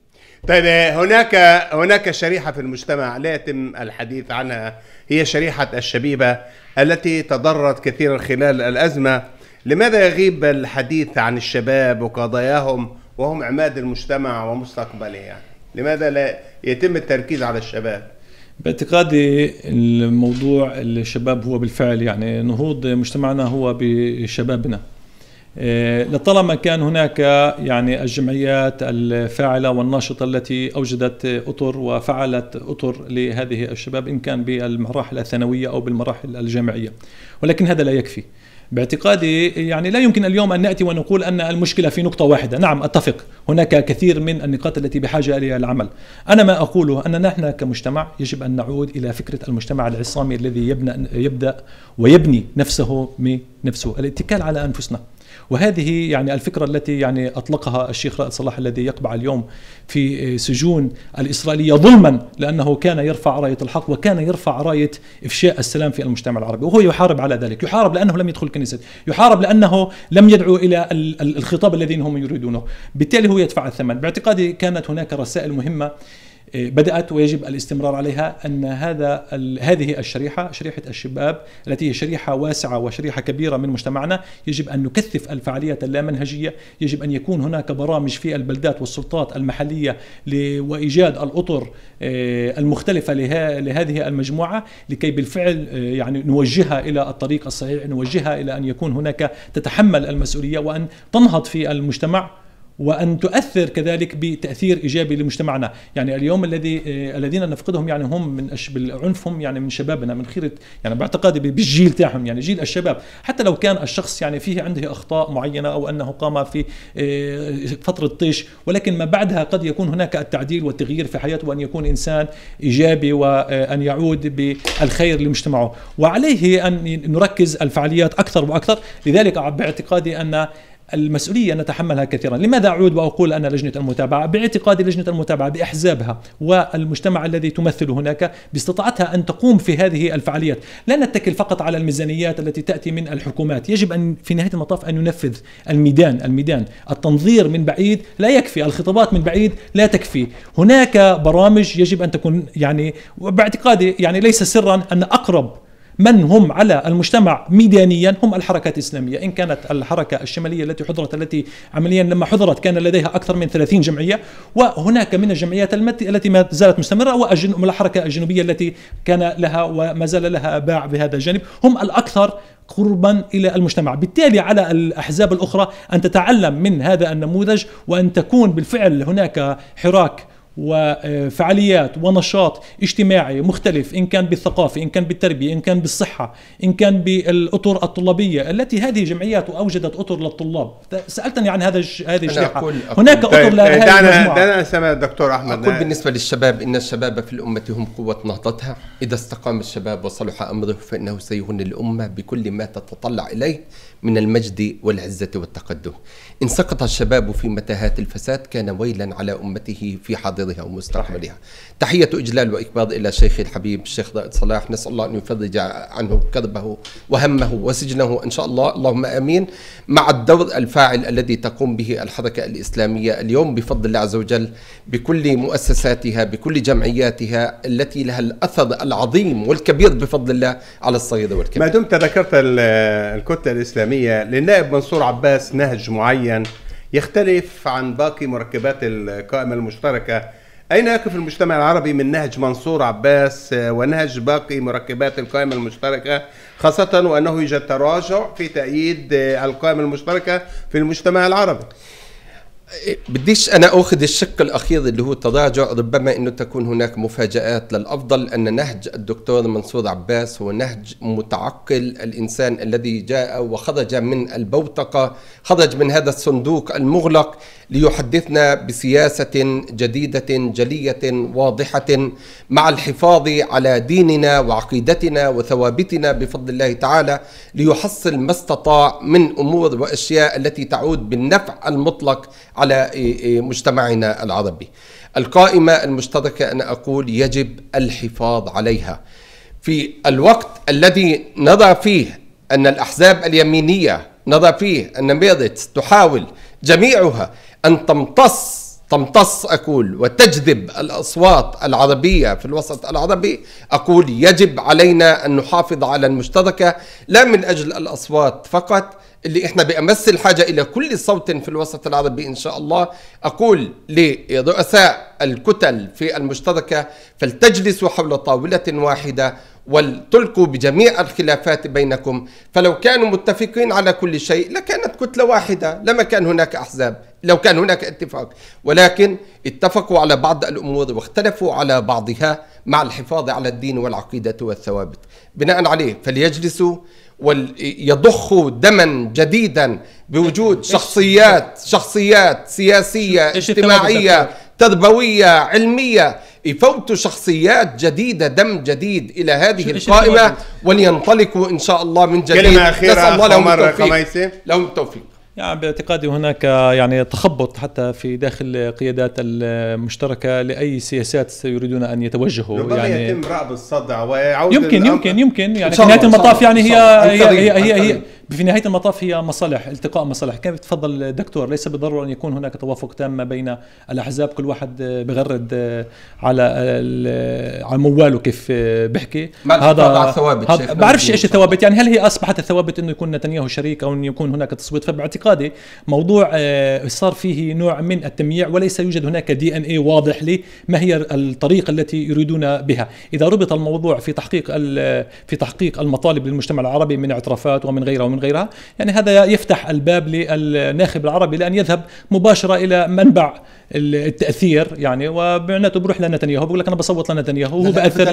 طيب آه، هناك هناك شريحة في المجتمع لا يتم الحديث عنها هي شريحة الشبيبة التي تضررت كثيرا خلال الأزمة لماذا يغيب الحديث عن الشباب وقضاياهم وهم عماد المجتمع ومستقبله يعني؟ لماذا لا يتم التركيز على الشباب؟ باعتقادي الموضوع الشباب هو بالفعل يعني نهوض مجتمعنا هو بشبابنا آه، لطالما كان هناك يعني الجمعيات الفاعله والناشطه التي اوجدت اطر وفعلت اطر لهذه الشباب ان كان بالمراحل الثانويه او بالمراحل الجامعيه ولكن هذا لا يكفي باعتقادي يعني لا يمكن اليوم أن نأتي ونقول أن المشكلة في نقطة واحدة نعم أتفق هناك كثير من النقاط التي بحاجة إلى العمل أنا ما أقوله أن نحن كمجتمع يجب أن نعود إلى فكرة المجتمع العصامي الذي يبنى يبدأ ويبني نفسه من نفسه الاتكال على أنفسنا وهذه يعني الفكرة التي يعني أطلقها الشيخ رائد صلاح الذي يقبع اليوم في سجون الإسرائيلية ظلما لأنه كان يرفع راية الحق وكان يرفع راية إفشاء السلام في المجتمع العربي وهو يحارب على ذلك يحارب لأنه لم يدخل الكنيسة يحارب لأنه لم يدعو إلى الخطاب الذين هم يريدونه بالتالي هو يدفع الثمن باعتقادي كانت هناك رسائل مهمة إيه، بدأت ويجب الاستمرار عليها أن هذا هذه الشريحة شريحة الشباب التي هي شريحة واسعة وشريحة كبيرة من مجتمعنا يجب أن نكثف الفعاليات اللامنهجية يجب أن يكون هناك برامج في البلدات والسلطات المحلية وإيجاد الأطر إيه، المختلفة لهذه المجموعة لكي بالفعل إيه، يعني نوجهها إلى الطريق الصحيح نوجهها إلى أن يكون هناك تتحمل المسؤولية وأن تنهض في المجتمع وان تؤثر كذلك بتاثير ايجابي لمجتمعنا يعني اليوم الذي آه، الذين نفقدهم يعني هم من أش... بالعنف هم يعني من شبابنا من خيره يعني باعتقادي بالجيل تاعهم يعني جيل الشباب حتى لو كان الشخص يعني فيه عنده اخطاء معينه او انه قام في آه، فتره طيش ولكن ما بعدها قد يكون هناك التعديل والتغيير في حياته وان يكون انسان ايجابي وان آه، يعود بالخير لمجتمعه وعليه ان نركز الفعاليات اكثر واكثر لذلك باعتقادي ان المسؤولية نتحملها كثيرا لماذا أعود وأقول أن لجنة المتابعة باعتقادي لجنة المتابعة بأحزابها والمجتمع الذي تمثل هناك باستطاعتها أن تقوم في هذه الفعاليات لا نتكل فقط على الميزانيات التي تأتي من الحكومات يجب أن في نهاية المطاف أن ننفذ الميدان الميدان التنظير من بعيد لا يكفي الخطابات من بعيد لا تكفي هناك برامج يجب أن تكون يعني باعتقادي يعني ليس سرا أن أقرب من هم على المجتمع ميدانيا هم الحركات الإسلامية إن كانت الحركة الشمالية التي حضرت التي عمليا لما حضرت كان لديها أكثر من 30 جمعية وهناك من الجمعيات التي ما زالت مستمرة والحركة الجنوبية التي كان لها وما زال لها باع بهذا الجانب هم الأكثر قربا الى المجتمع، بالتالي على الاحزاب الاخرى ان تتعلم من هذا النموذج وان تكون بالفعل هناك حراك وفعاليات ونشاط اجتماعي مختلف إن كان بالثقافة إن كان بالتربية إن كان بالصحة إن كان بالأطر الطلابية التي هذه جمعيات اوجدت أطر للطلاب سألتني عن هذا هذه الشريحة هناك أطر طيب لهذه دعنا دعنا سمع دكتور أحمد أقول بالنسبة للشباب إن الشباب في الأمة هم قوة نهضتها إذا استقام الشباب وصلح أمره فإنه سيغني الأمة بكل ما تتطلع إليه من المجد والعزة والتقدم إن سقط الشباب في متاهات الفساد كان ويلا على أمته في حاضرها ومستقبلها تحية إجلال وإكباض إلى الشيخ الحبيب الشيخ رائد صلاح نسأل الله أن يفرج عنه كربه وهمه وسجنه إن شاء الله اللهم آمين مع الدور الفاعل الذي تقوم به الحركة الإسلامية اليوم بفضل الله عز وجل بكل مؤسساتها بكل جمعياتها التي لها الأثر العظيم والكبير بفضل الله على الصغير والكبير ما دمت ذكرت الكتلة الإسلامية الإسلامية للنائب منصور عباس نهج معين يختلف عن باقي مركبات القائمة المشتركة أين يقف المجتمع العربي من نهج منصور عباس ونهج باقي مركبات القائمة المشتركة خاصة وأنه يوجد تراجع في تأييد القائمة المشتركة في المجتمع العربي بديش انا اخذ الشق الاخير اللي هو التضاجع ربما انه تكون هناك مفاجات للافضل ان نهج الدكتور منصور عباس هو نهج متعقل الانسان الذي جاء وخرج من البوتقه خرج من هذا الصندوق المغلق ليحدثنا بسياسه جديده جليه واضحه مع الحفاظ على ديننا وعقيدتنا وثوابتنا بفضل الله تعالى ليحصل ما استطاع من امور واشياء التي تعود بالنفع المطلق على مجتمعنا العربي القائمة المشتركة أنا أقول يجب الحفاظ عليها في الوقت الذي نرى فيه أن الأحزاب اليمينية نرى فيه أن ميرتس تحاول جميعها أن تمتص تمتص أقول وتجذب الأصوات العربية في الوسط العربي أقول يجب علينا أن نحافظ على المشتركة لا من أجل الأصوات فقط اللي احنا بامس الحاجه الى كل صوت في الوسط العربي ان شاء الله اقول لرؤساء الكتل في المشتركه فلتجلسوا حول طاوله واحده ولتلقوا بجميع الخلافات بينكم فلو كانوا متفقين على كل شيء لكانت كتله واحده لما كان هناك احزاب لو كان هناك اتفاق ولكن اتفقوا على بعض الامور واختلفوا على بعضها مع الحفاظ على الدين والعقيده والثوابت بناء عليه فليجلسوا يضخ دما جديدا بوجود شخصيات شخصيات سياسية اجتماعية تربوية علمية يفوتوا شخصيات جديدة دم جديد إلى هذه القائمة ولينطلقوا إن شاء الله من جديد كلمة أخيرة نسأل الله لهم التوفيق لهم التوفيق يعني باعتقادي هناك يعني تخبط حتى في داخل القيادات المشتركه لاي سياسات يريدون ان يتوجهوا يعني يتم رعب الصدع ويعود يمكن يمكن يمكن يعني في نهايه المطاف يعني هي هي هي, هي, هي, هي في نهايه المطاف هي مصالح التقاء مصالح كيف تفضل الدكتور ليس بالضروره ان يكون هناك توافق تام ما بين الاحزاب كل واحد بغرد على على مواله كيف بحكي هذا على الثوابت بعرفش ايش الثوابت يعني هل هي اصبحت الثوابت انه يكون نتنياهو شريك او انه يكون هناك تصويت فباعتقادي موضوع آه، صار فيه نوع من التمييع وليس يوجد هناك دي ان اي واضح لي ما هي الطريقه التي يريدون بها اذا ربط الموضوع في تحقيق في تحقيق المطالب للمجتمع العربي من اعترافات ومن غيرها ومن غيرها يعني هذا يفتح الباب للناخب العربي لأن يذهب مباشرة إلى منبع التأثير يعني ومعناته بروح لنتنياهو بقول لك أنا بصوت لنتنياهو وهو بأثر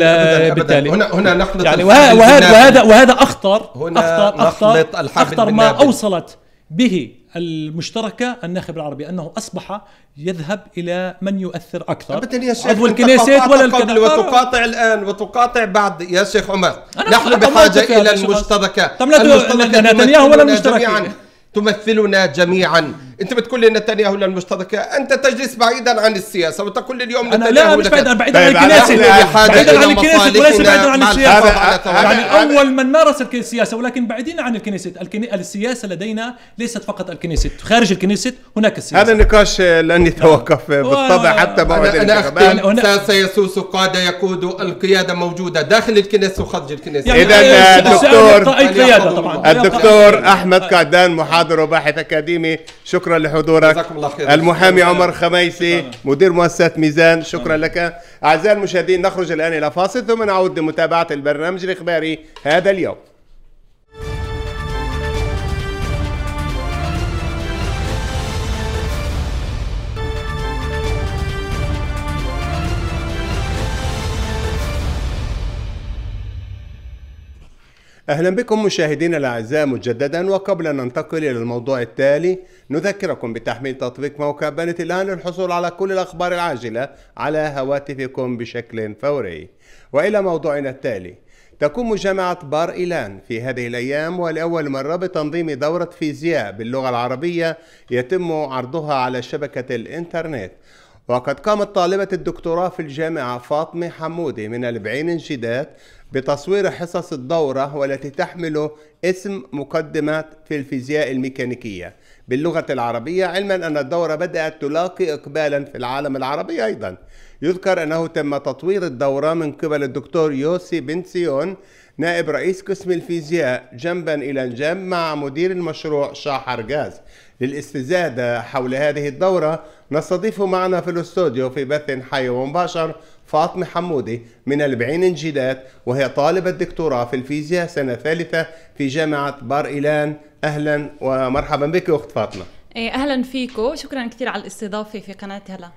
بالتالي هنا هنا نخلط يعني وهذا وهذا وهذا أخطر أخطر أخطر, أخطر ما أوصلت به المشتركة الناخب العربي أنه أصبح يذهب إلى من يؤثر أكثر عضو الكنيسة ولا قبل وتقاطع الآن وتقاطع بعد يا شيخ عمر نحن بحاجة إلى المشتركة المشتركة نتنياهو ولا المشتركة تمثلنا جميعا انت بتقول لي نتنياهو للمشتركه انت تجلس بعيدا عن السياسه وتقول لي اليوم نتنياهو لا مش بعيدا بعيدا عن طيب، الكنيسه بعيدا عن الكنيسه وليس بعيدا عن السياسه يعني اول من مارس السياسه ولكن بعيدين عن الكنيسه السياسه لدينا ليست فقط الكنيسه خارج الكنيسه هناك السياسه هذا النقاش لن يتوقف نعم. بالطبع حتى بعد الانتخابات يعني سيسوس قاده يقود القياده موجوده داخل الكنيسه وخارج الكنيسه يعني اذا آه، طيب، الدكتور الدكتور احمد قعدان محاضر وباحث اكاديمي شكرا شكرا لحضورك جزاكم الله خير المحامي عمر خميسي مدير مؤسسة ميزان شكرا لك أعزائي المشاهدين نخرج الآن إلى فاصل ثم نعود لمتابعة البرنامج الإخباري هذا اليوم اهلا بكم مشاهدينا الاعزاء مجددا وقبل ان ننتقل الى الموضوع التالي نذكركم بتحميل تطبيق موقع بنت الآن للحصول على كل الأخبار العاجلة على هواتفكم بشكل فوري وإلى موضوعنا التالي تقوم جامعة بار إيلان في هذه الأيام ولأول مرة بتنظيم دورة فيزياء باللغة العربية يتم عرضها على شبكة الإنترنت وقد قامت طالبة الدكتوراه في الجامعة فاطمة حمودي من البعين انشداد بتصوير حصص الدورة والتي تحمل اسم مقدمة في الفيزياء الميكانيكية باللغة العربية علما أن الدورة بدأت تلاقي إقبالا في العالم العربي أيضا يذكر أنه تم تطوير الدورة من قبل الدكتور يوسي بنسيون نائب رئيس قسم الفيزياء جنبا إلى جنب مع مدير المشروع شاحر غاز للاستزادة حول هذه الدورة نستضيف معنا في الاستوديو في بث حي ومباشر فاطمة حمودي من البعين نجيلات وهي طالبة دكتوراه في الفيزياء سنة ثالثة في جامعة بار إيلان أهلا ومرحبا بك أخت فاطمة إيه، أهلا فيكم شكرا كثير على الاستضافة في قناة هلا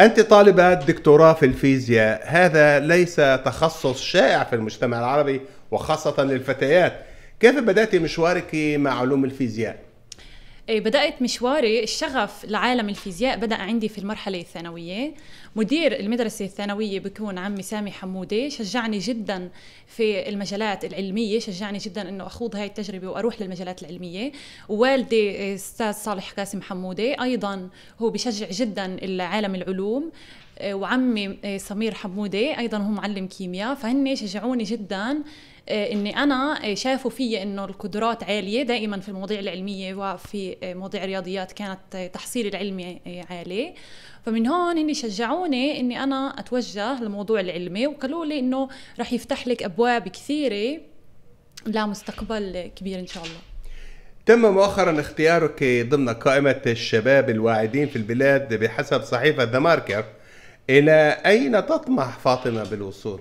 أنت طالبة دكتوراه في الفيزياء هذا ليس تخصص شائع في المجتمع العربي وخاصة للفتيات كيف بدأت مشوارك مع علوم الفيزياء؟ إيه، بدأت مشواري الشغف لعالم الفيزياء بدأ عندي في المرحلة الثانوية مدير المدرسة الثانوية بكون عمي سامي حمودة شجعني جدا في المجالات العلمية شجعني جدا أنه أخوض هاي التجربة وأروح للمجالات العلمية ووالدي أستاذ صالح قاسم حمودة أيضا هو بشجع جدا عالم العلوم آه، وعمي آه، سمير حمودة أيضا هو معلم كيمياء فهن شجعوني جدا آه، اني انا شافوا في انه القدرات عاليه دائما في المواضيع العلميه وفي مواضيع الرياضيات كانت تحصيلي العلمي عالي فمن هون هن شجعوني اني انا اتوجه للموضوع العلمي وقالوا لي انه راح يفتح لك ابواب كثيره لمستقبل كبير ان شاء الله تم مؤخرا اختيارك ضمن قائمة الشباب الواعدين في البلاد بحسب صحيفة ذا ماركر إلى أين تطمح فاطمة بالوصول؟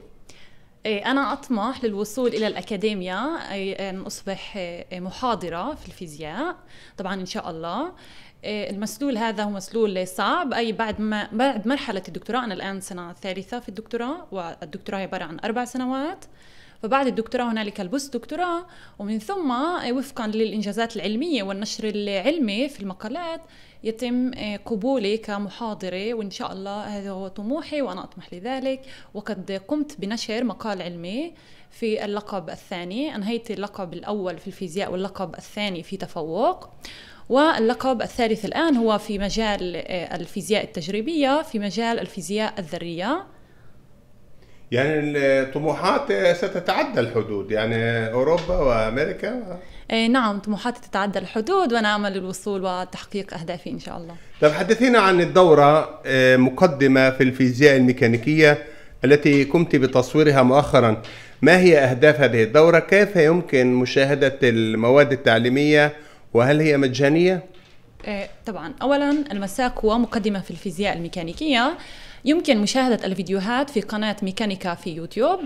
إيه، أنا أطمح للوصول إلى الأكاديمية أي أن أصبح إيه، محاضرة في الفيزياء طبعا إن شاء الله إيه، المسلول هذا هو مسلول صعب أي بعد ما بعد مرحلة الدكتوراه أنا الآن سنة ثالثة في الدكتوراه والدكتوراه عبارة عن أربع سنوات فبعد الدكتوراه هنالك البوست دكتوراه ومن ثم وفقا للانجازات العلميه والنشر العلمي في المقالات يتم آه، قبولي كمحاضرة وإن شاء الله هذا هو طموحي وأنا أطمح لذلك وقد قمت بنشر مقال علمي في اللقب الثاني أنهيت اللقب الأول في الفيزياء واللقب الثاني في تفوق واللقب الثالث الآن هو في مجال آه، الفيزياء التجريبية في مجال الفيزياء الذرية يعني الطموحات ستتعدى الحدود يعني أوروبا وأمريكا إيه، نعم طموحاتي تتعدى الحدود وانا امل الوصول وتحقيق اهدافي ان شاء الله طب حدثينا عن الدوره إيه، مقدمه في الفيزياء الميكانيكيه التي قمت بتصويرها مؤخرا ما هي اهداف هذه الدوره كيف يمكن مشاهده المواد التعليميه وهل هي مجانيه إيه، طبعا اولا المساك هو مقدمه في الفيزياء الميكانيكيه يمكن مشاهدة الفيديوهات في قناة ميكانيكا في يوتيوب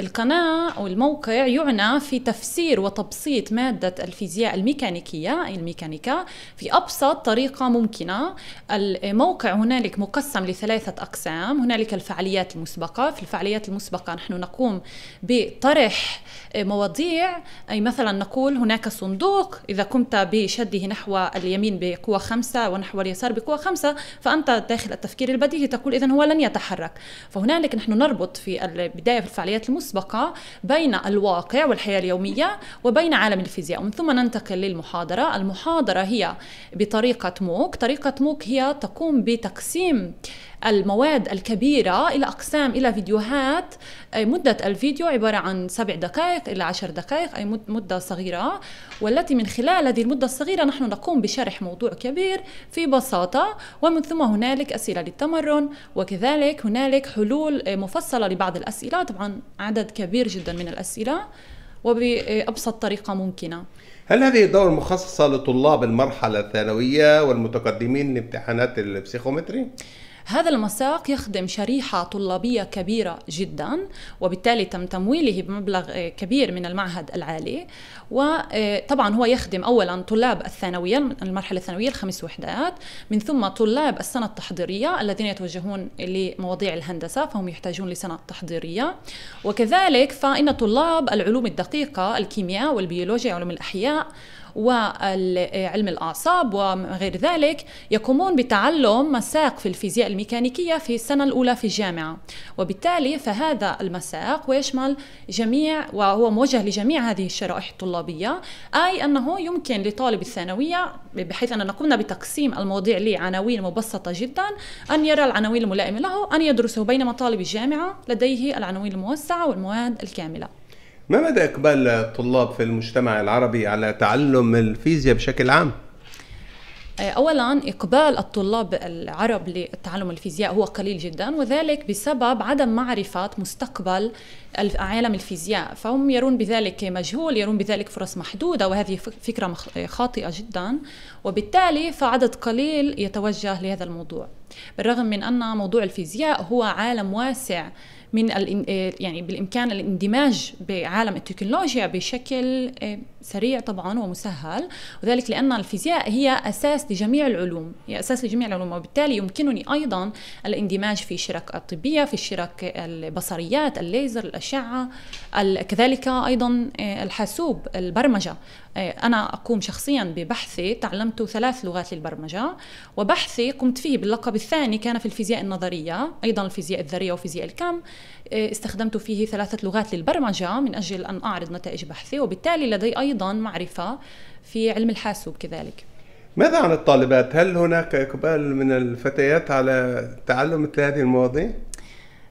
القناة أو الموقع يعنى في تفسير وتبسيط مادة الفيزياء الميكانيكية الميكانيكا في أبسط طريقة ممكنة الموقع هنالك مقسم لثلاثة أقسام هنالك الفعاليات المسبقة في الفعاليات المسبقة نحن نقوم بطرح مواضيع أي مثلا نقول هناك صندوق إذا قمت بشده نحو اليمين بقوة خمسة ونحو اليسار بقوة خمسة فأنت داخل التفكير البديهي تقول إذا هو لن يتحرك فهنالك نحن نربط في البداية في الفعاليات المسبقة بين الواقع والحياة اليومية وبين عالم الفيزياء ومن ثم ننتقل للمحاضرة المحاضرة هي بطريقة موك طريقة موك هي تقوم بتقسيم المواد الكبيرة إلى أقسام إلى فيديوهات مدة الفيديو عبارة عن سبع دقائق دقائق إلى عشر دقائق أي مدة صغيرة والتي من خلال هذه المدة الصغيرة نحن نقوم بشرح موضوع كبير في بساطة ومن ثم هنالك أسئلة للتمرن وكذلك هنالك حلول مفصلة لبعض الأسئلة طبعا عدد كبير جدا من الأسئلة وبأبسط طريقة ممكنة هل هذه الدورة مخصصة لطلاب المرحلة الثانوية والمتقدمين لامتحانات البسيخومتري؟ هذا المساق يخدم شريحة طلابية كبيرة جدا وبالتالي تم تمويله بمبلغ آه، كبير من المعهد العالي وطبعا آه، هو يخدم أولا طلاب الثانوية المرحلة الثانوية الخمس وحدات من ثم طلاب السنة التحضيرية الذين يتوجهون لمواضيع الهندسة فهم يحتاجون لسنة تحضيرية وكذلك فإن طلاب العلوم الدقيقة الكيمياء والبيولوجيا علوم الأحياء وعلم الأعصاب وغير ذلك يقومون بتعلم مساق في الفيزياء الميكانيكية في السنة الأولى في الجامعة وبالتالي فهذا المساق ويشمل جميع وهو موجه لجميع هذه الشرائح الطلابية أي أنه يمكن لطالب الثانوية بحيث أننا قمنا بتقسيم المواضيع لعناوين مبسطة جدا أن يرى العناوين الملائمة له أن يدرسه بينما طالب الجامعة لديه العناوين الموسعة والمواد الكاملة ما مدى إقبال الطلاب في المجتمع العربي على تعلم الفيزياء بشكل عام؟ اولا اقبال الطلاب العرب لتعلم الفيزياء هو قليل جدا وذلك بسبب عدم معرفه مستقبل عالم الفيزياء فهم يرون بذلك مجهول يرون بذلك فرص محدوده وهذه فكره خاطئه جدا وبالتالي فعدد قليل يتوجه لهذا الموضوع بالرغم من ان موضوع الفيزياء هو عالم واسع من آه، يعني بالامكان الاندماج بعالم التكنولوجيا بشكل آه، سريع طبعا ومسهل وذلك لان الفيزياء هي اساس لجميع العلوم هي اساس لجميع العلوم وبالتالي يمكنني ايضا الاندماج في الشرك الطبيه في الشرك البصريات الليزر الاشعه كذلك ايضا آه، الحاسوب البرمجه إيه، أنا أقوم شخصيا ببحثي تعلمت ثلاث لغات للبرمجة وبحثي قمت فيه باللقب الثاني كان في الفيزياء النظرية أيضا الفيزياء الذرية وفيزياء الكم إيه، استخدمت فيه ثلاثة لغات للبرمجة من أجل أن أعرض نتائج بحثي وبالتالي لدي أيضا معرفة في علم الحاسوب كذلك ماذا عن الطالبات؟ هل هناك إقبال من الفتيات على تعلم مثل هذه المواضيع؟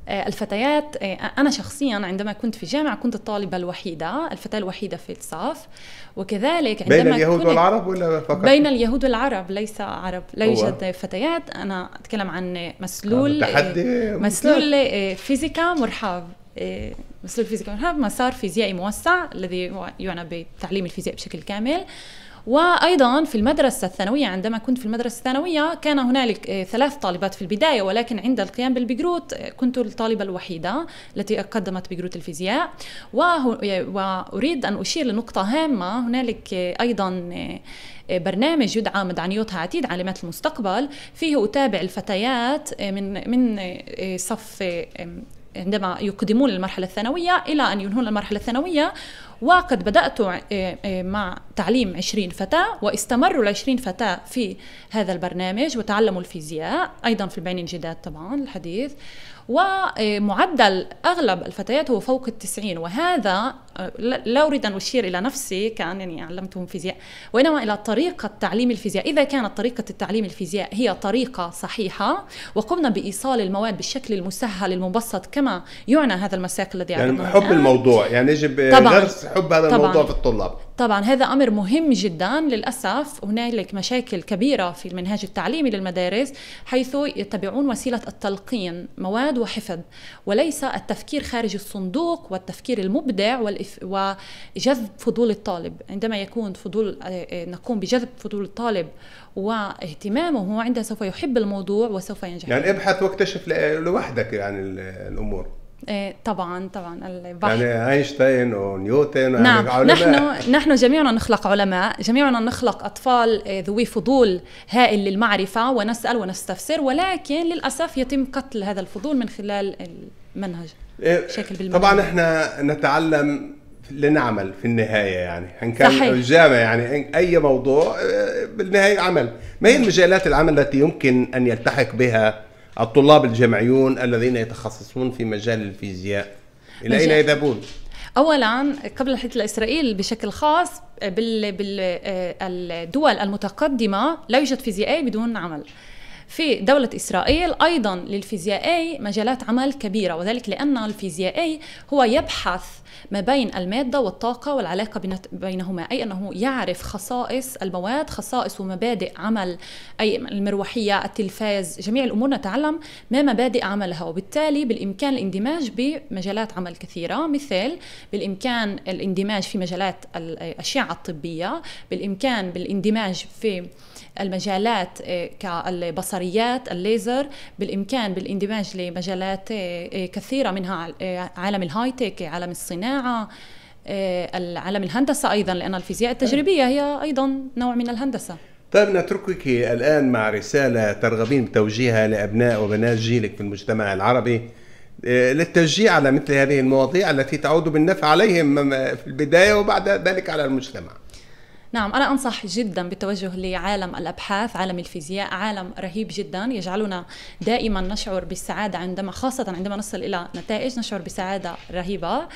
آه، الفتيات آه، أنا شخصيا عندما كنت في الجامعة كنت الطالبة الوحيدة الفتاة الوحيدة في الصف وكذلك عندما بين اليهود والعرب ولا فقط؟ بين اليهود والعرب ليس عرب لا يوجد فتيات أنا أتكلم عن مسلول آه، مسلول فيزيكا مرحب مسلول فيزيكا مرحب مسار فيزيائي موسع الذي يعنى بتعليم الفيزياء بشكل كامل وايضا في المدرسه الثانويه عندما كنت في المدرسه الثانويه كان هنالك آه، ثلاث طالبات في البدايه ولكن عند القيام بالبيجروت آه، كنت الطالبه الوحيده التي قدمت بيجروت الفيزياء آه، واريد ان اشير لنقطه هامه هنالك ايضا برنامج يدعى مدعنيوتها عتيد علامات المستقبل فيه اتابع الفتيات من من صف عندما يقدمون المرحلة الثانوية إلى أن ينهون المرحلة الثانوية وقد بدأت إيه، إيه، مع تعليم 20 فتاة واستمروا العشرين فتاة في هذا البرنامج وتعلموا الفيزياء أيضا في البعين الجداد طبعا الحديث ومعدل أغلب الفتيات هو فوق التسعين وهذا آه، لا أريد أن أشير إلى نفسي كأنني يعني علمتهم فيزياء وإنما إلى طريقة تعليم الفيزياء إذا كانت طريقة التعليم الفيزياء هي طريقة صحيحة وقمنا بإيصال المواد بالشكل المسهل المبسط كما يعنى هذا المساق الذي يعني حب الموضوع يعني يجب طبعًا. غرس حب هذا طبعًا. الموضوع في الطلاب طبعا هذا امر مهم جدا للاسف هنالك مشاكل كبيره في المنهاج التعليمي للمدارس حيث يتبعون وسيله التلقين مواد وحفظ وليس التفكير خارج الصندوق والتفكير المبدع وجذب فضول الطالب عندما يكون فضول آه، نقوم بجذب فضول الطالب واهتمامه عندها سوف يحب الموضوع وسوف ينجح يعني ابحث واكتشف لوحدك يعني الامور ايه طبعا طبعا البحر يعني اينشتاين ونيوتن يعني نعم علماء. نحن نحن جميعنا نخلق علماء جميعنا نخلق اطفال إيه، ذوي فضول هائل للمعرفه ونسال ونستفسر ولكن للاسف يتم قتل هذا الفضول من خلال المنهج بشكل إيه طبعا احنا نتعلم لنعمل في النهاية يعني إن كان صحيح. الجامعة يعني أي موضوع إيه، بالنهاية عمل ما هي مجالات العمل التي يمكن أن يلتحق بها الطلاب الجامعيون الذين يتخصصون في مجال الفيزياء إلى أين يذهبون؟ اولا قبل الحديث الاسرائيل بشكل خاص بالدول آه، المتقدمه لا يوجد فيزيائي بدون عمل في دولة إسرائيل أيضا للفيزيائي مجالات عمل كبيرة وذلك لأن الفيزيائي هو يبحث ما بين المادة والطاقة والعلاقة بينهما أي أنه يعرف خصائص المواد خصائص ومبادئ عمل أي المروحية التلفاز جميع الأمور نتعلم ما مبادئ عملها وبالتالي بالإمكان الاندماج بمجالات عمل كثيرة مثال بالإمكان الاندماج في مجالات الأشعة الطبية بالإمكان بالاندماج في المجالات آه، كالبصريات الليزر بالإمكان بالاندماج لمجالات آه، آه، كثيرة منها عالم الهاي تك عالم الصناعة العالم الهندسة أيضا لأن الفيزياء التجريبية هي أيضا نوع من الهندسة طيب نتركك الآن مع رسالة ترغبين بتوجيهها لأبناء وبنات جيلك في المجتمع العربي للتشجيع على مثل هذه المواضيع التي تعود بالنفع عليهم في البداية وبعد ذلك على المجتمع نعم أنا أنصح جدا بالتوجه لعالم الأبحاث عالم الفيزياء عالم رهيب جدا يجعلنا دائما نشعر بالسعادة عندما خاصة عندما نصل إلى نتائج نشعر بسعادة رهيبة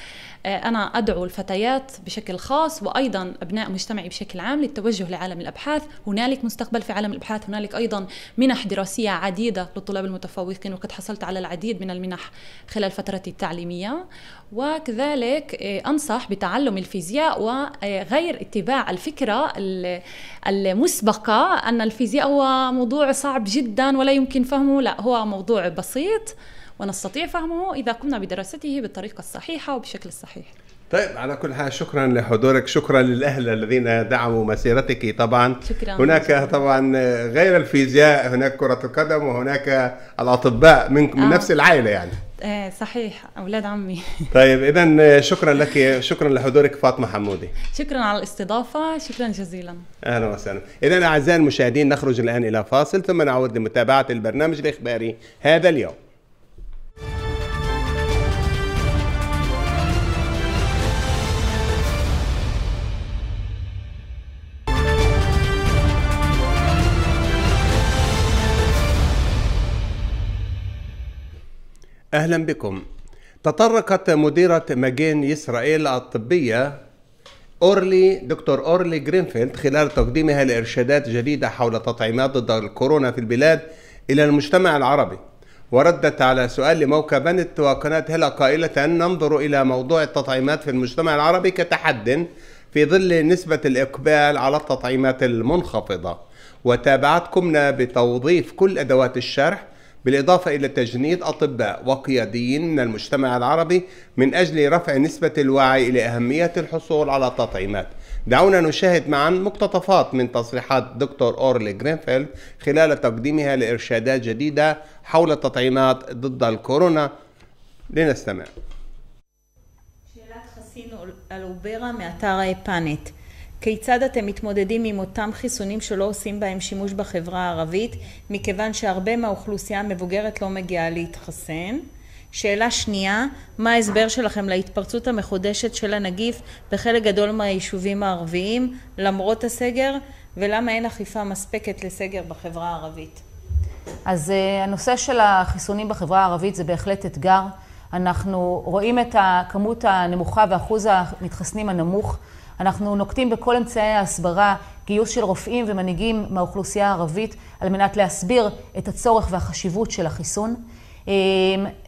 آه، أنا أدعو الفتيات بشكل خاص وأيضا أبناء مجتمعي بشكل عام للتوجه لعالم الأبحاث هنالك مستقبل في عالم الأبحاث هنالك أيضا منح دراسية عديدة للطلاب المتفوقين وقد حصلت على العديد من المنح خلال فترتي التعليمية وكذلك آه، أنصح بتعلم الفيزياء وغير آه، اتباع الفكرة المسبقة أن الفيزياء هو موضوع صعب جدا ولا يمكن فهمه لا هو موضوع بسيط ونستطيع فهمه إذا قمنا بدراسته بالطريقة الصحيحة وبشكل الصحيح طيب على كل حال شكرا لحضورك شكرا للأهل الذين دعموا مسيرتك طبعا شكرا هناك شكرا. طبعا غير الفيزياء هناك كرة القدم وهناك الأطباء من, آه. من نفس العائلة يعني آه، صحيح أولاد عمي *laughs* طيب إذا شكرا لك شكرا لحضورك فاطمة حمودي شكرا على الاستضافة شكرا جزيلا أهلا وسهلا إذا أعزائي المشاهدين نخرج الآن إلى فاصل ثم نعود لمتابعة البرنامج الإخباري هذا اليوم أهلا بكم تطرقت مديرة مجين إسرائيل الطبية أورلي دكتور أورلي جرينفيلد خلال تقديمها لإرشادات جديدة حول تطعيمات ضد الكورونا في البلاد إلى المجتمع العربي وردت على سؤال لموقع بنت وقناة هلا قائلة ننظر إلى موضوع التطعيمات في المجتمع العربي كتحد في ظل نسبة الإقبال على التطعيمات المنخفضة وتابعتكمنا بتوظيف كل أدوات الشرح بالإضافة إلى تجنيد أطباء وقياديين من المجتمع العربي من أجل رفع نسبة الوعي إلى أهمية الحصول على تطعيمات دعونا نشاهد معا مقتطفات من تصريحات دكتور أورلي جرينفيلد خلال تقديمها لإرشادات جديدة حول التطعيمات ضد الكورونا لنستمع כיצד אתם מתמודדים עם אותם חיסונים שלא עושים בהם שימוש בחברה הערבית, מכיוון שהרבה מהאוכלוסייה המבוגרת לא מגיעה להתחסן? שאלה שנייה, מה ההסבר שלכם להתפרצות המחודשת של הנגיף בחלק גדול מהיישובים הערביים, למרות הסגר, ולמה אין אכיפה מספקת לסגר בחברה הערבית? אז אה, הנושא של החיסונים בחברה הערבית זה בהחלט אתגר. אנחנו רואים את הכמות הנמוכה ואחוז המתחסנים הנמוך. אנחנו נוקטים בכל אמצעי ההסברה, גיוס של רופאים ומנהיגים מהאוכלוסייה הערבית, על מנת להסביר את הצורך והחשיבות של החיסון. אה,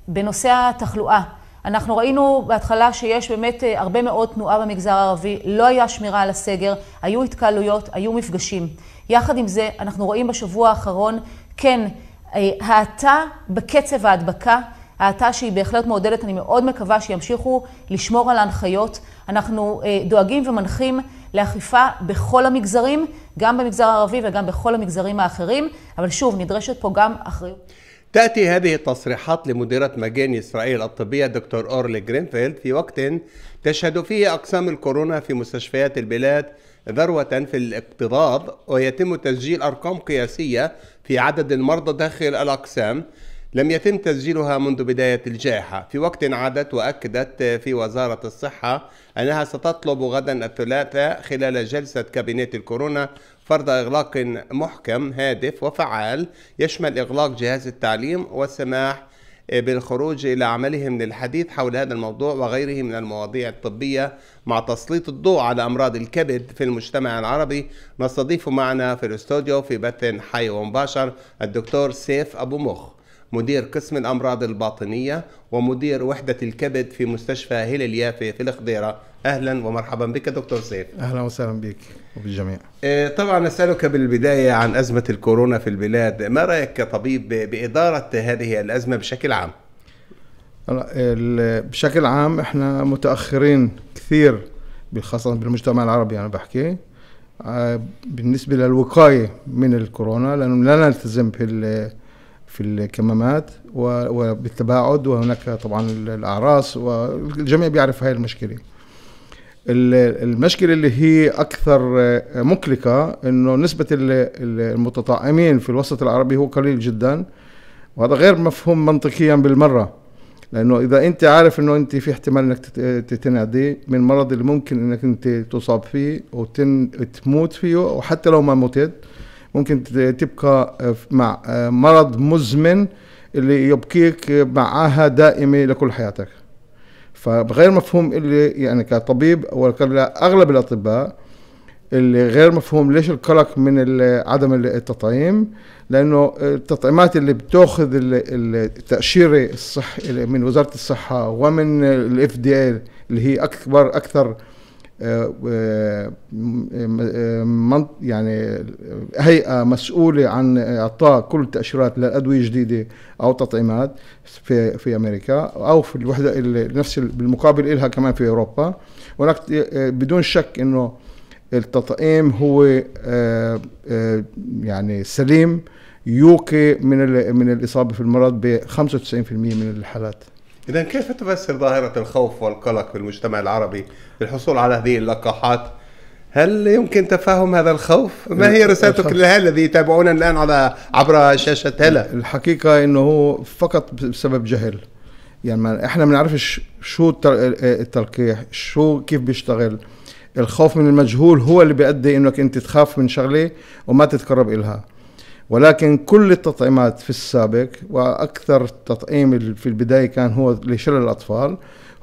בנושא התחלואה, אנחנו ראינו בהתחלה שיש באמת אה, הרבה מאוד תנועה במגזר הערבי, לא היה שמירה על הסגר, היו התקהלויות, היו מפגשים. יחד עם זה, אנחנו רואים בשבוע האחרון, כן, אה, האטה בקצב ההדבקה, האטה שהיא בהחלט מעודדת, אני מאוד מקווה שימשיכו לשמור על ההנחיות. אנחנו דואגים ומנחים לאכיפה בכל המגזרים, גם במגזר הערבי וגם בכל המגזרים האחרים, אבל שוב, נדרשת פה גם אחריות. تأتي هذه التصريحات لمديرة مجان إسرائيل الطبية دكتور أورلي جرينفيلد في وقت تشهد فيه أقسام الكورونا في مستشفيات البلاد ذروة في الاكتظاظ ويتم تسجيل أرقام قياسية في عدد المرضى داخل الأقسام لم يتم تسجيلها منذ بداية الجائحة في وقت عادت وأكدت في وزارة الصحة أنها ستطلب غدا الثلاثاء خلال جلسة كابينة الكورونا فرض إغلاق محكم هادف وفعال يشمل إغلاق جهاز التعليم والسماح بالخروج إلى عملهم للحديث حول هذا الموضوع وغيره من المواضيع الطبية مع تسليط الضوء على أمراض الكبد في المجتمع العربي نستضيف معنا في الاستوديو في بث حي ومباشر الدكتور سيف أبو مخ مدير قسم الأمراض الباطنية ومدير وحدة الكبد في مستشفى هلال يافي في الخضيرة أهلا ومرحبا بك دكتور سيف أهلا وسهلا بك وبالجميع آه، طبعا أسألك بالبداية عن أزمة الكورونا في البلاد ما رأيك كطبيب بإدارة هذه الأزمة بشكل عام؟ بشكل عام احنا متأخرين كثير خاصة بالمجتمع العربي أنا بحكي آه، بالنسبة للوقاية من الكورونا لأنه لا نلتزم في في الكمامات وبالتباعد وهناك طبعا الاعراس والجميع بيعرف هاي المشكله المشكلة اللي هي أكثر مكلكة إنه نسبة المتطعمين في الوسط العربي هو قليل جدا وهذا غير مفهوم منطقيا بالمرة لأنه إذا أنت عارف إنه أنت في احتمال إنك تتنادي من مرض اللي ممكن إنك أنت تصاب فيه وتموت فيه وحتى لو ما متت ممكن تبقى آه، مع آه، مرض مزمن اللي يبقيك آه، معاها دائمة لكل حياتك فغير مفهوم اللي يعني كطبيب او اغلب الاطباء اللي غير مفهوم ليش القلق من عدم التطعيم لانه التطعيمات اللي بتاخذ التاشيره الصح من وزاره الصحه ومن الاف دي اللي هي اكبر اكثر آه، آه، آه، يعني هيئة مسؤولة عن إعطاء كل التأشيرات للأدوية الجديدة أو تطعيمات في في أمريكا أو في الوحدة نفس بالمقابل لها كمان في أوروبا ولكن بدون شك إنه التطعيم هو يعني سليم يوقي من من الإصابة في المرض ب 95% من الحالات إذا كيف تفسر ظاهرة الخوف والقلق في المجتمع العربي للحصول على هذه اللقاحات؟ هل يمكن تفهم هذا الخوف؟ ما هي رسالتك للأهل الذي يتابعونا الآن على عبر شاشة هلا؟ الحقيقة أنه هو فقط بسبب جهل يعني ما احنا ما بنعرفش شو التلقيح شو كيف بيشتغل الخوف من المجهول هو اللي بيؤدي انك انت تخاف من شغله وما تتقرب إلها ولكن كل التطعيمات في السابق واكثر التطعيم في البدايه كان هو لشلل الاطفال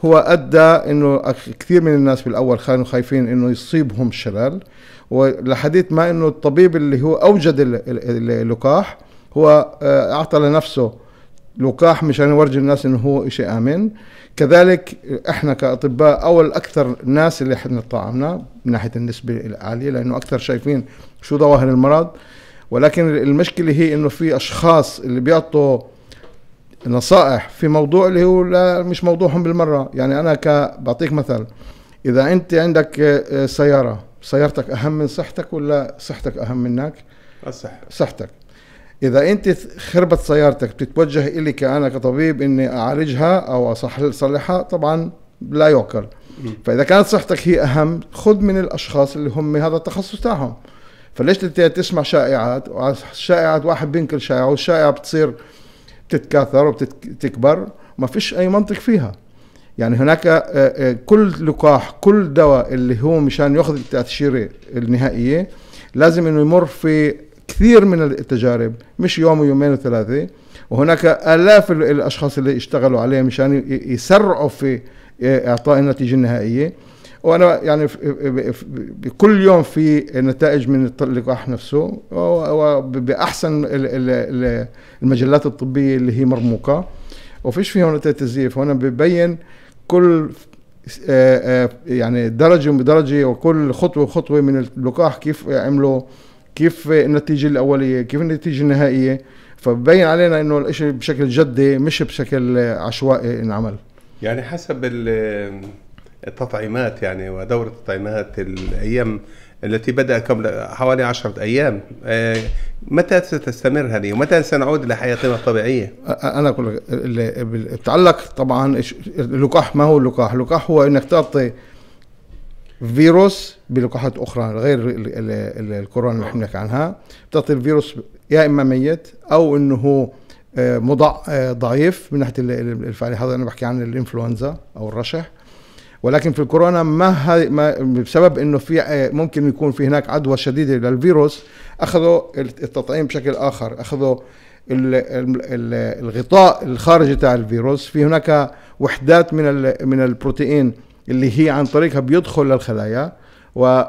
هو ادى انه كثير من الناس بالاول كانوا خايفين انه يصيبهم شلل ولحديث ما انه الطبيب اللي هو اوجد اللقاح هو آه، اعطى لنفسه لقاح مشان يورجي الناس انه هو شيء امن كذلك احنا كاطباء اول اكثر ناس اللي احنا طعمنا من ناحيه النسبه العاليه لانه اكثر شايفين شو ظواهر المرض ولكن المشكله هي انه في اشخاص اللي بيعطوا نصائح في موضوع اللي هو لا مش موضوعهم بالمره يعني انا ك بعطيك مثل اذا انت عندك آه، آه، سياره سيارتك اهم من صحتك ولا صحتك اهم منك الصحه صحتك اذا انت خربت سيارتك بتتوجه الي كانا كطبيب اني اعالجها او اصلحها طبعا لا يعقل فاذا كانت صحتك هي اهم خذ من الاشخاص اللي هم هذا التخصص تاعهم فليش تسمع شائعات وشائعات واحد بينكر شائعه والشائعه بتصير بتتكاثر وبتكبر ما فيش اي منطق فيها يعني هناك آه، آه، كل لقاح كل دواء اللي هو مشان ياخذ التأشيرة النهائية لازم انه يمر في كثير من التجارب مش يوم ويومين وثلاثة وهناك آلاف الأشخاص اللي اشتغلوا عليه مشان يسرعوا في آه، إعطاء النتيجة النهائية وانا يعني بكل يوم في نتائج من اللقاح نفسه وباحسن المجلات الطبيه اللي هي مرموقه وفيش فيها نتائج تزييف وانا ببين كل آه، آه، يعني درجه بدرجه وكل خطوه خطوه من اللقاح كيف عملوا كيف النتيجه الاوليه كيف النتيجه النهائيه فبين علينا انه الاشي بشكل جدي مش بشكل عشوائي انعمل يعني حسب التطعيمات يعني ودورة التطعيمات الأيام التي بدأ قبل حوالي عشرة أيام آه، متى ستستمر هذه ومتى سنعود لحياتنا الطبيعية أنا أقول تعلق طبعا اللقاح ما هو اللقاح اللقاح هو أنك تعطي فيروس بلقاحات أخرى غير الكورونا اللي حكينا عنها تعطي الفيروس يا إما ميت أو أنه هو آه، مضع آه، ضعيف من ناحيه الفعاليه هذا انا بحكي عن الانفلونزا او الرشح ولكن في الكورونا ما, ما بسبب انه في آه، ممكن يكون في هناك عدوى شديده للفيروس اخذوا التطعيم بشكل اخر اخذوا الغطاء الخارجي تاع الفيروس في هناك وحدات من من البروتين اللي هي عن طريقها بيدخل للخلايا و آه،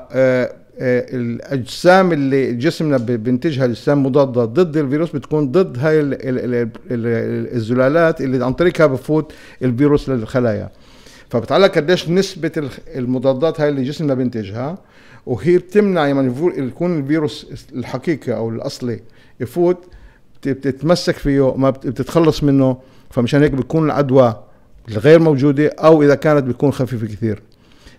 آه، الاجسام اللي جسمنا بينتجها الاجسام مضاده ضد الفيروس بتكون ضد هاي الزلالات اللي عن طريقها بفوت الفيروس للخلايا فبتعلق قديش نسبه المضادات هاي اللي جسمنا بينتجها وهي بتمنع لما يعني يكون الفيروس الحقيقي او الاصلي يفوت بتتمسك فيه ما بتتخلص منه فمشان هيك بتكون العدوى الغير موجوده او اذا كانت بتكون خفيفه كثير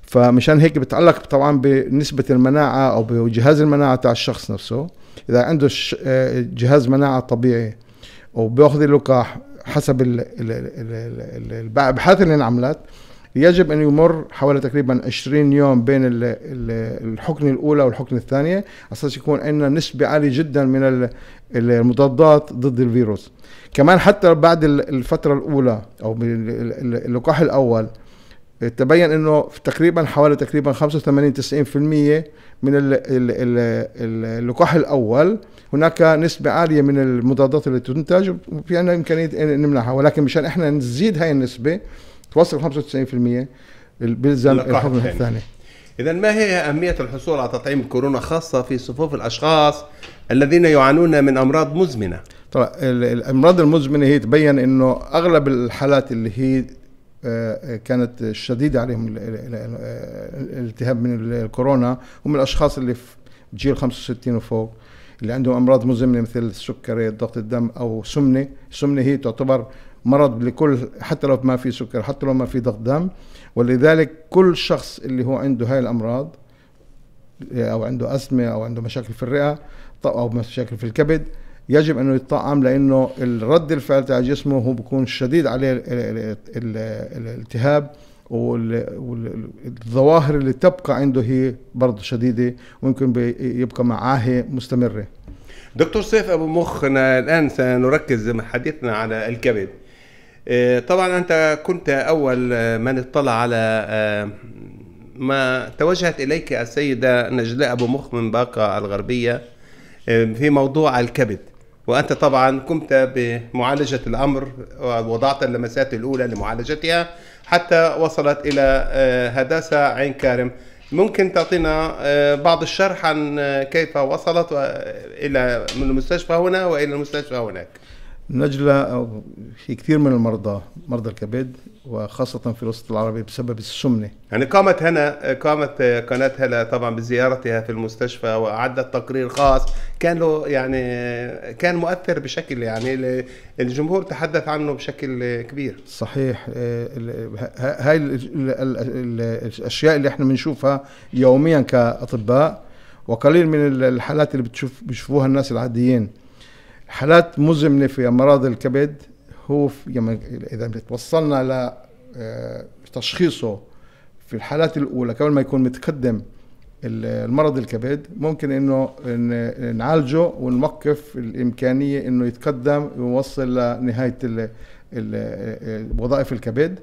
فمشان هيك بتعلق طبعا بنسبه المناعه او بجهاز المناعه تاع الشخص نفسه اذا عنده آه، جهاز مناعه طبيعي وبياخذ اللقاح حسب الابحاث اللي انعملت يجب أن يمر حوالي تقريبا 20 يوم بين الحقنة الأولى والحقنة الثانية أساس يكون عندنا نسبة عالية جدا من المضادات ضد الفيروس كمان حتى بعد الفترة الأولى أو اللقاح الأول تبين انه تقريبا حوالي تقريبا 85 90% من اللقاح الاول هناك نسبه عاليه من المضادات اللي تنتج وفي عندنا امكانيه نمنعها ولكن مشان احنا نزيد هاي النسبه توصل 95% بيلزم الحكم الثاني إذا ما هي أهمية الحصول على تطعيم كورونا خاصة في صفوف الأشخاص الذين يعانون من أمراض مزمنة؟ طبعا الأمراض المزمنة هي تبين إنه أغلب الحالات اللي هي آه، آه، كانت شديدة عليهم الالتهاب من الكورونا هم الأشخاص اللي في جيل 65 وفوق اللي عندهم أمراض مزمنة مثل السكري ضغط الدم أو سمنة السمنة هي تعتبر مرض لكل حتى لو ما في سكر حتى لو ما في ضغط دم ولذلك كل شخص اللي هو عنده هاي الامراض او عنده أسمة او عنده مشاكل في الرئه او مشاكل في الكبد يجب انه يتطعم لانه الرد الفعل تاع جسمه هو بيكون شديد عليه الالتهاب والظواهر اللي تبقى عنده هي برضه شديده ويمكن يبقى معاه مستمره دكتور سيف ابو مخنا الان سنركز حديثنا على الكبد آه، طبعا انت كنت اول آه، من اطلع على آه، ما توجهت اليك السيده نجلاء ابو مخ من باقه الغربيه في موضوع الكبد وانت طبعا قمت بمعالجه الامر ووضعت اللمسات الاولى لمعالجتها حتى وصلت الى هداسه عين كارم ممكن تعطينا بعض الشرح عن كيف وصلت الى من المستشفى هنا والى المستشفى هناك نجلة في كثير من المرضى مرضى الكبد وخاصة في الوسط العربي بسبب السمنة يعني قامت هنا قامت قناة هلا طبعا بزيارتها في المستشفى وأعدت تقرير خاص كان له يعني كان مؤثر بشكل يعني الجمهور تحدث عنه بشكل كبير صحيح آه، هاي الأشياء اللي احنا بنشوفها يوميا كأطباء وقليل من الحالات اللي بتشوف بيشوفوها الناس العاديين حالات مزمنة في أمراض الكبد هو يعني إذا توصلنا لتشخيصه آه، في الحالات الأولى قبل ما يكون متقدم المرض الكبد ممكن انه نعالجه ونوقف الامكانيه انه يتقدم ويوصل لنهايه آه، وظائف الكبد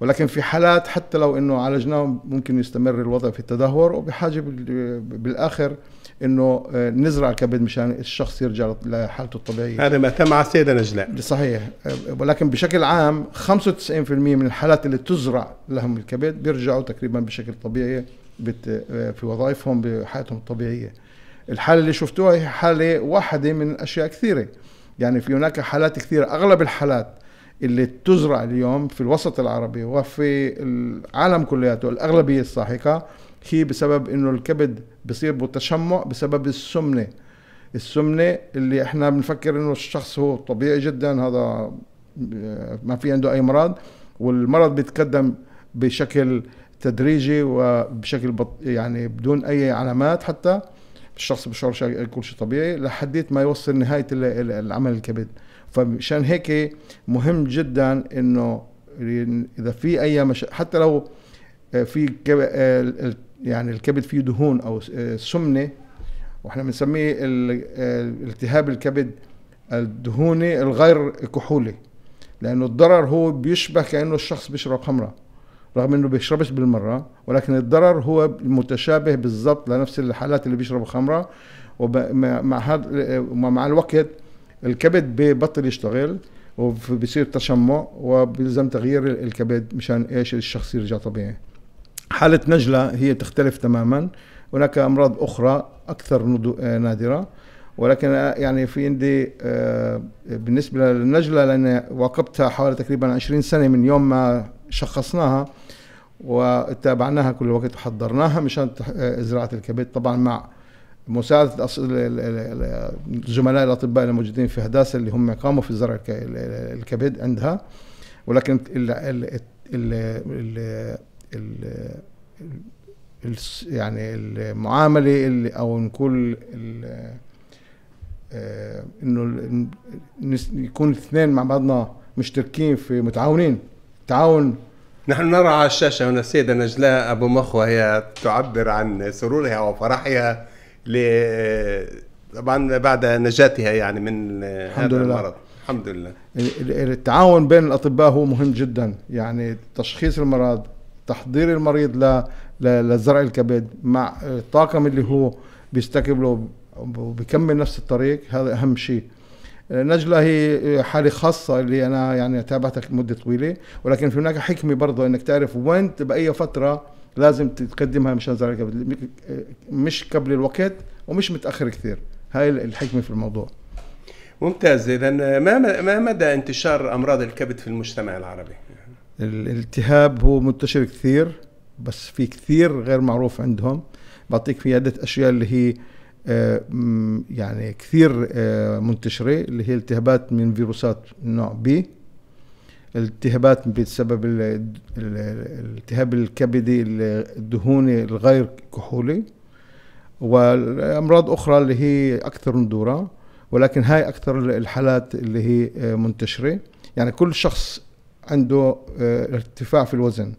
ولكن في حالات حتى لو انه عالجناه ممكن يستمر الوضع في التدهور وبحاجه آه، بالاخر انه آه، نزرع الكبد مشان الشخص يرجع لحالته الطبيعيه هذا ما تم على السيده نجلاء صحيح ولكن آه، بشكل عام 95% من الحالات اللي تزرع لهم الكبد بيرجعوا تقريبا بشكل طبيعي آه، في وظائفهم بحياتهم الطبيعيه الحاله اللي شفتوها هي حاله واحده من اشياء كثيره يعني في هناك حالات كثيره اغلب الحالات اللي تزرع اليوم في الوسط العربي وفي العالم كلياته الأغلبية الساحقة هي بسبب انه الكبد بصير بتشمع بسبب السمنه السمنه اللي احنا بنفكر انه الشخص هو طبيعي جدا هذا ما في عنده اي مرض والمرض بيتقدم بشكل تدريجي وبشكل بط يعني بدون اي علامات حتى الشخص بشعر كل شيء طبيعي لحديت ما يوصل نهايه العمل الكبد فمشان هيك مهم جدا انه اذا في اي مش... حتى لو في يعني الكبد فيه دهون او آه، سمنه واحنا بنسميه آه، التهاب الكبد الدهوني الغير كحولي لانه الضرر هو بيشبه كانه الشخص بيشرب خمره رغم انه بيشربش بالمره ولكن الضرر هو متشابه بالضبط لنفس الحالات اللي بيشربوا خمره ومع هذا آه، مع الوقت الكبد ببطل يشتغل وبصير تشمع وبيلزم تغيير الكبد مشان ايش الشخص يرجع طبيعي حالة نجلة هي تختلف تماما هناك أمراض أخرى أكثر نادرة ولكن يعني في عندي بالنسبة للنجلة لأن واقبتها حوالي تقريبا 20 سنة من يوم ما شخصناها وتابعناها كل الوقت وحضرناها مشان زراعة الكبد طبعا مع مساعدة الزملاء الأطباء الموجودين في هداسة اللي هم قاموا في زرع الكبد عندها ولكن ال ال ال يعني المعامله اللي او نقول آه، انه يكون الاثنين مع بعضنا مشتركين في متعاونين تعاون نحن نرى على الشاشه هنا السيده نجلاء ابو مخوه هي تعبر عن سرورها وفرحها ل طبعا بعد نجاتها يعني من الحمد هذا لله. المرض الحمد لله التعاون بين الاطباء هو مهم جدا يعني تشخيص المرض تحضير المريض ل... لزرع الكبد مع الطاقم اللي هو بيستقبله له وبيكمل نفس الطريق هذا اهم شيء نجلة هي حالة خاصة اللي أنا يعني تابعتها مدة طويلة ولكن في هناك حكمة برضه إنك تعرف وين بأي فترة لازم تقدمها مشان زرع الكبد مش قبل الوقت ومش متأخر كثير هاي الحكمة في الموضوع ممتاز إذا ما ما مدى انتشار أمراض الكبد في المجتمع العربي؟ الالتهاب هو منتشر كثير بس في كثير غير معروف عندهم بعطيك في عدة أشياء اللي هي آه، يعني كثير آه، منتشرة اللي هي التهابات من فيروسات نوع بي التهابات بسبب الالتهاب الكبدي الدهوني الغير كحولي والأمراض أخرى اللي هي أكثر ندورة ولكن هاي أكثر الحالات اللي هي آه، منتشرة يعني كل شخص عنده آه، ارتفاع في الوزن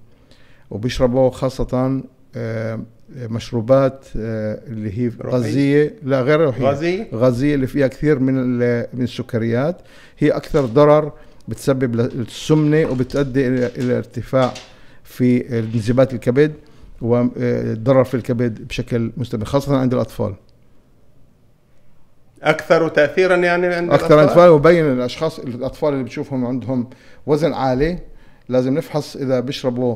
وبيشربوا خاصة آه، مشروبات آه، اللي هي غازية لا غير روحية غازية غازية اللي فيها كثير من من السكريات هي أكثر ضرر بتسبب السمنة وبتؤدي إلى ارتفاع في انزيمات الكبد وضرر في الكبد بشكل مستمر خاصة عند الأطفال اكثر تاثيرا يعني عند اكثر عند الاطفال وبين الاشخاص الاطفال اللي بتشوفهم عندهم وزن عالي لازم نفحص اذا بيشربوا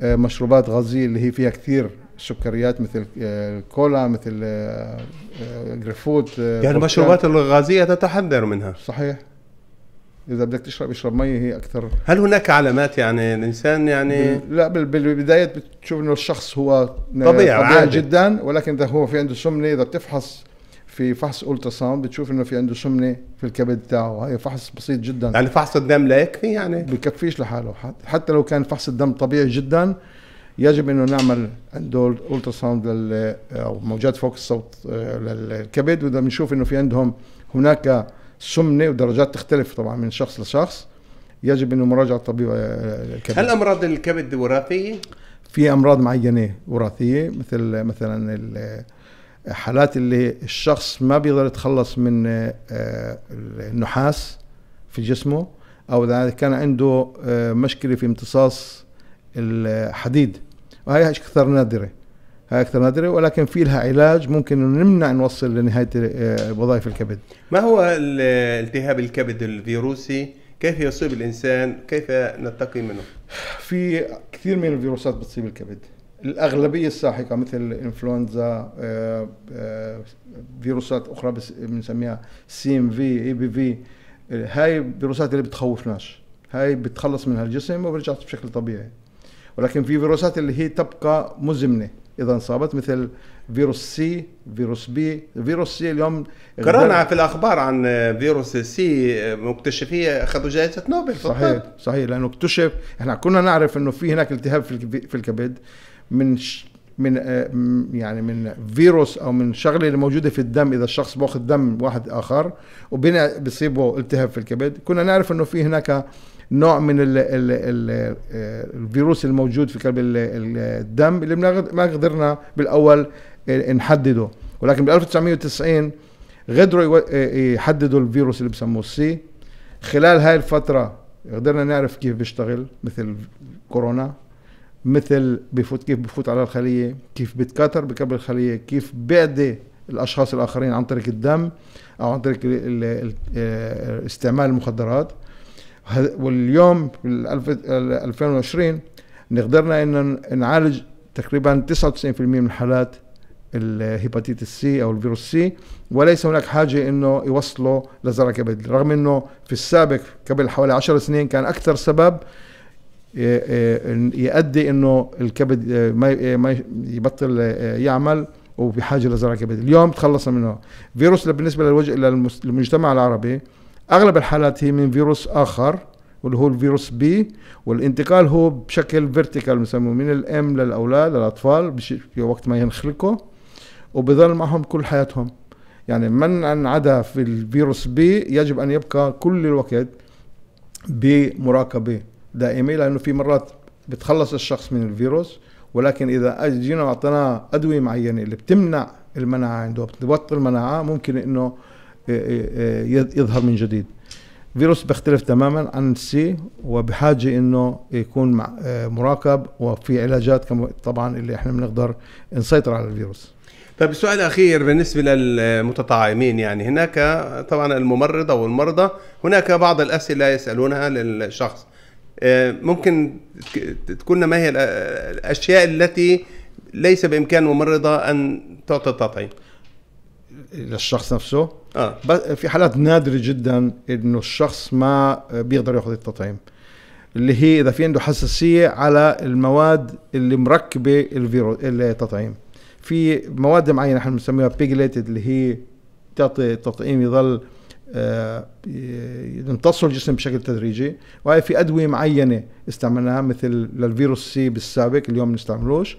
آه، مشروبات غازيه اللي هي فيها كثير سكريات مثل الكولا آه، مثل آه، جريفوت يعني المشروبات الغازيه تتحذر منها صحيح اذا بدك تشرب اشرب مي هي اكثر هل هناك علامات يعني الانسان يعني لا بالبدايه بتشوف انه الشخص هو طبيعي, طبيعي جدا ولكن اذا هو في عنده سمنه اذا بتفحص في فحص الترا ساوند بتشوف انه في عنده سمنه في الكبد تاعه هي فحص بسيط جدا يعني فحص الدم لا يكفي يعني بكفيش لحاله حتى لو كان فحص الدم طبيعي جدا يجب انه نعمل عنده الترا ساوند لل او موجات فوق الصوت آه، للكبد واذا بنشوف انه في عندهم هناك سمنه ودرجات تختلف طبعا من شخص لشخص يجب انه مراجعه الطبيب الكبد آه، هل امراض الكبد وراثيه؟ في امراض معينه وراثيه مثل مثلا حالات اللي الشخص ما بيقدر يتخلص من آه، النحاس في جسمه او اذا كان عنده آه، مشكله في امتصاص الحديد وهي اكثر نادره هاي اكثر نادره ولكن في لها علاج ممكن نمنع نوصل لنهايه آه، وظائف الكبد ما هو التهاب الكبد الفيروسي كيف يصيب الانسان كيف نتقي منه في كثير من الفيروسات بتصيب الكبد الأغلبية الساحقة مثل الإنفلونزا آه، آه، فيروسات أخرى بنسميها سي ام في اي بي في هاي الفيروسات اللي بتخوفناش هاي بتخلص منها الجسم وبرجع بشكل طبيعي ولكن في فيروسات اللي هي تبقى مزمنة إذا انصابت مثل فيروس سي فيروس بي فيروس سي اليوم قرانا في الأخبار عن فيروس سي مكتشفية أخذوا جائزة نوبل صحيح صحيح لأنه اكتشف احنا كنا نعرف أنه في هناك التهاب في الكبد من من آه، يعني من فيروس او من شغله اللي موجوده في الدم اذا الشخص باخذ دم واحد اخر وبصيبه التهاب في الكبد كنا نعرف انه في هناك نوع من الـ الـ الـ آه، الفيروس الموجود في كلب الدم اللي ما قدرنا بالاول آه، نحدده ولكن بال 1990 قدروا يحددوا الفيروس اللي بسموه السي خلال هاي الفتره قدرنا نعرف كيف بيشتغل مثل كورونا مثل بفوت كيف بفوت على الخليه كيف بتكاثر بكبر الخليه كيف بعدي الاشخاص الاخرين عن طريق الدم او عن طريق آه، استعمال المخدرات واليوم بال 2020 قدرنا ان نعالج تقريبا 99% من الحالات الهيباتيتس سي او الفيروس سي وليس هناك حاجه انه يوصلوا لزرع كبد رغم انه في السابق قبل حوالي 10 سنين كان اكثر سبب يؤدي انه الكبد آه، ما آه، ما يبطل آه، يعمل وبحاجه لزرع كبد اليوم تخلصنا منه فيروس بالنسبه للوجه للمجتمع العربي اغلب الحالات هي من فيروس اخر واللي هو الفيروس بي والانتقال هو بشكل فيرتيكال بسموه من الام للاولاد للاطفال في وقت ما ينخلقوا وبظل معهم كل حياتهم يعني من عدا في الفيروس بي يجب ان يبقى كل الوقت بمراقبه دائمه لانه في مرات بتخلص الشخص من الفيروس ولكن اذا جينا اعطيناه ادويه معينه اللي بتمنع المناعه عنده بتوطي المناعه ممكن انه يظهر من جديد فيروس بيختلف تماما عن السي وبحاجه انه يكون مراقب وفي علاجات طبعا اللي احنا بنقدر نسيطر على الفيروس طيب السؤال الاخير بالنسبه للمتطعمين يعني هناك طبعا الممرض او المرضى هناك بعض الاسئله يسالونها للشخص آه، ممكن تكون ما هي الاشياء التي ليس بامكان ممرضه ان تعطي التطعيم للشخص نفسه آه. في حالات نادره جدا انه الشخص ما بيقدر ياخذ التطعيم اللي هي اذا في عنده حساسيه على المواد اللي مركبه الفيروس التطعيم في مواد معينه احنا بنسميها بيجليتد اللي هي تعطي التطعيم يظل آه، يمتصوا الجسم بشكل تدريجي وهي في أدوية معينة استعملناها مثل للفيروس سي بالسابق اليوم نستعملوش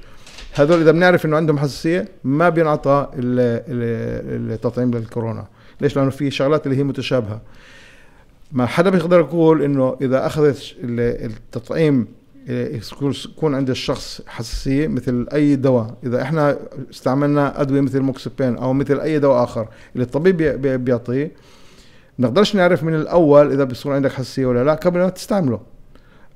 هذول إذا بنعرف إنه عندهم حساسية ما بينعطى التطعيم للكورونا ليش لأنه في شغلات اللي هي متشابهة ما حدا بيقدر يقول إنه إذا أخذت التطعيم آه، يكون عند الشخص حساسيه مثل اي دواء اذا احنا استعملنا ادويه مثل موكسبين او مثل اي دواء اخر اللي الطبيب بيعطيه نقدرش نعرف من الاول اذا بصير عندك حساسيه ولا لا قبل ما تستعمله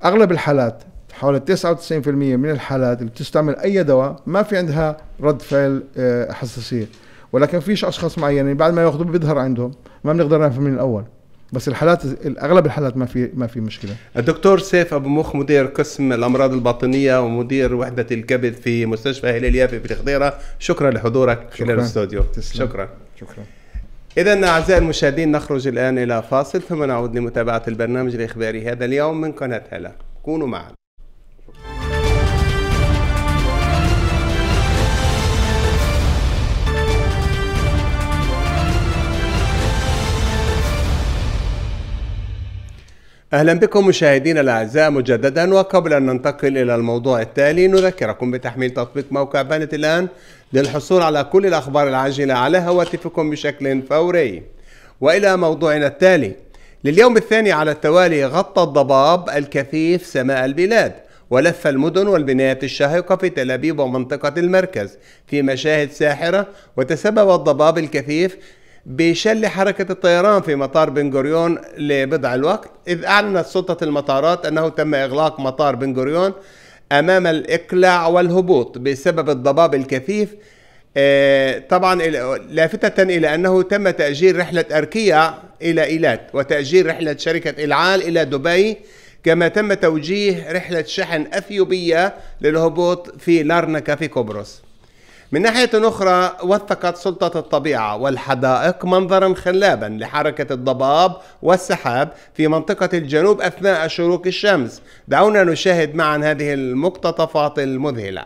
اغلب الحالات حوالي 99% من الحالات اللي بتستعمل اي دواء ما في عندها رد فعل آه، حساسيه ولكن فيش اشخاص معينين بعد ما ياخذوه بيظهر عندهم ما بنقدر نعرف من الاول بس الحالات اغلب الحالات ما في ما في مشكله الدكتور سيف ابو مخ مدير قسم الامراض الباطنيه ومدير وحده الكبد في مستشفى هلال يافي الخضيره شكرا لحضورك خلال الاستوديو شكرا شكرا إذا أعزائي المشاهدين نخرج الآن إلى فاصل ثم نعود لمتابعة البرنامج الإخباري هذا اليوم من قناة هلا كونوا معنا أهلا بكم مشاهدينا الأعزاء مجددا وقبل أن ننتقل إلى الموضوع التالي نذكركم بتحميل تطبيق موقع بانت الآن للحصول على كل الأخبار العاجلة على هواتفكم بشكل فوري وإلى موضوعنا التالي لليوم الثاني على التوالي غطى الضباب الكثيف سماء البلاد ولف المدن والبنايات الشاهقة في تل أبيب ومنطقة المركز في مشاهد ساحرة وتسبب الضباب الكثيف بشل حركة الطيران في مطار بن غوريون لبضع الوقت إذ أعلنت سلطة المطارات أنه تم إغلاق مطار بن غوريون أمام الإقلاع والهبوط بسبب الضباب الكثيف آه، طبعا لافتة إلى أنه تم تأجير رحلة أركيا إلى إيلات وتأجير رحلة شركة إلعال إلى دبي كما تم توجيه رحلة شحن أثيوبية للهبوط في لارنكا في قبرص من ناحية أخرى وثقت سلطة الطبيعة والحدائق منظرا خلابا لحركة الضباب والسحاب في منطقة الجنوب أثناء شروق الشمس دعونا نشاهد معا هذه المقتطفات المذهلة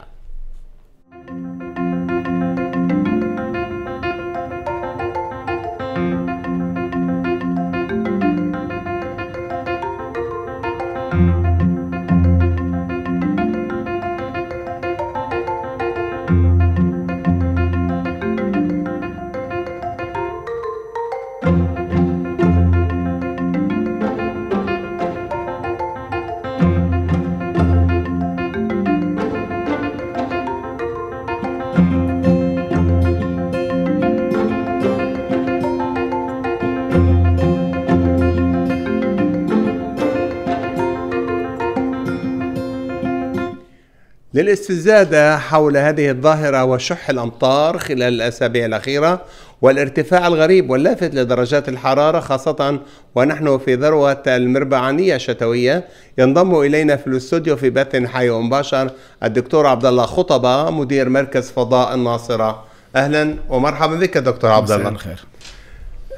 للاستزادة حول هذه الظاهرة وشح الأمطار خلال الأسابيع الأخيرة والارتفاع الغريب واللافت لدرجات الحرارة خاصة ونحن في ذروة المربعانية الشتوية ينضم إلينا في الاستوديو في بث حي مباشر الدكتور عبد الله خطبة مدير مركز فضاء الناصرة أهلا ومرحبا بك دكتور عبد الله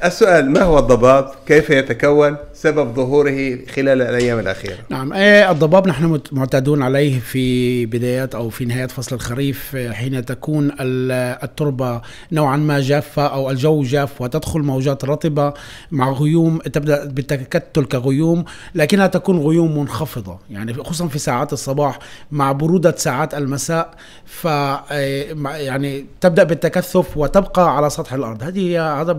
السؤال ما هو الضباب؟ كيف يتكون؟ سبب ظهوره خلال الأيام الأخيرة نعم إيه، الضباب نحن معتادون عليه في بدايات أو في نهايات فصل الخريف آه، حين تكون التربة نوعا ما جافة أو الجو جاف وتدخل موجات رطبة مع غيوم تبدأ بالتكتل كغيوم لكنها تكون غيوم منخفضة يعني خصوصا في ساعات الصباح مع برودة ساعات المساء ف آه، يعني تبدأ بالتكثف وتبقى على سطح الأرض هذه هذا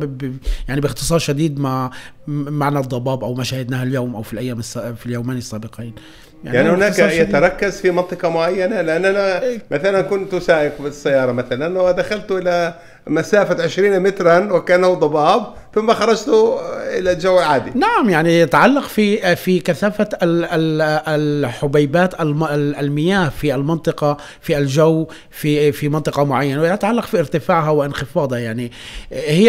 يعني باختصار شديد مع معنى الضباب او ما شاهدناه اليوم او في الايام في اليومين السابقين يعني, يعني هناك يتركز في منطقه معينه لان انا إيه. مثلا كنت سائق بالسياره مثلا ودخلت الى مسافه 20 مترا وكانه ضباب ثم خرجت الى الجو العادي نعم يعني يتعلق في في كثافه الحبيبات المياه في المنطقه في الجو في في منطقه معينه ويتعلق في ارتفاعها وانخفاضها يعني هي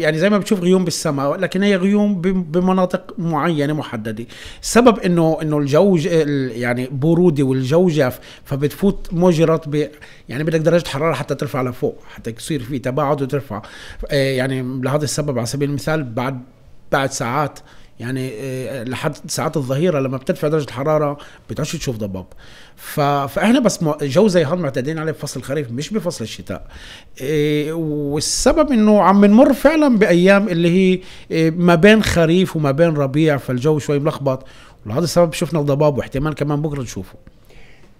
يعني زي ما بتشوف غيوم بالسماء لكن هي غيوم بمناطق معينه محدده السبب انه انه الجو يعني برودي والجو جاف فبتفوت موجرات ب يعني بدك درجه حراره حتى ترفع لفوق حتى يصير في تباعد وترفع آه، يعني لهذا السبب على سبيل سبيل المثال بعد بعد ساعات يعني آه، لحد ساعات الظهيره لما بترتفع درجه الحراره بتعش تشوف ضباب ف... فاحنا بس جو زي هذا معتادين عليه بفصل الخريف مش بفصل الشتاء إيه والسبب انه عم نمر فعلا بايام اللي هي إيه ما بين خريف وما بين ربيع فالجو شوي ملخبط ولهذا السبب شفنا الضباب واحتمال كمان بكره نشوفه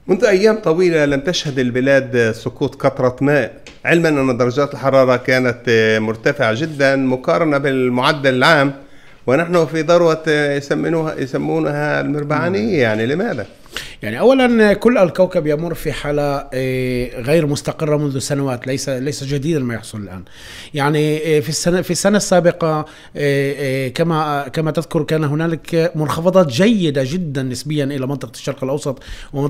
منذ أيام طويلة لم تشهد البلاد سقوط قطرة ماء علما أن درجات الحرارة كانت مرتفعة جدا مقارنة بالمعدل العام ونحن في ذروة يسمونها المربعانية يعني لماذا؟ يعني اولا كل الكوكب يمر في حاله آه، غير مستقره منذ سنوات ليس ليس جديدا ما يحصل الان يعني آه، في السنه في السنه السابقه آه، كما كما تذكر كان هنالك منخفضات جيده جدا نسبيا الى منطقه الشرق الاوسط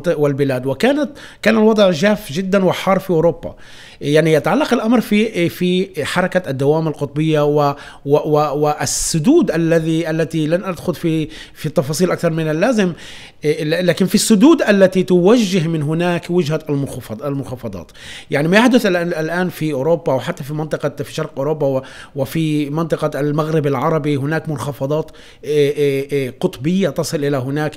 والبلاد وكانت كان الوضع جاف جدا وحار في اوروبا يعني يتعلق الامر في في حركه الدوامه القطبيه و و و والسدود الذي التي لن ادخل في في التفاصيل اكثر من اللازم لكن في السدود السدود التي توجه من هناك وجهه المنخفض المنخفضات يعني ما يحدث الان في اوروبا وحتى في منطقه في شرق اوروبا وفي منطقه المغرب العربي هناك منخفضات آه، آه، آه، قطبيه تصل الى هناك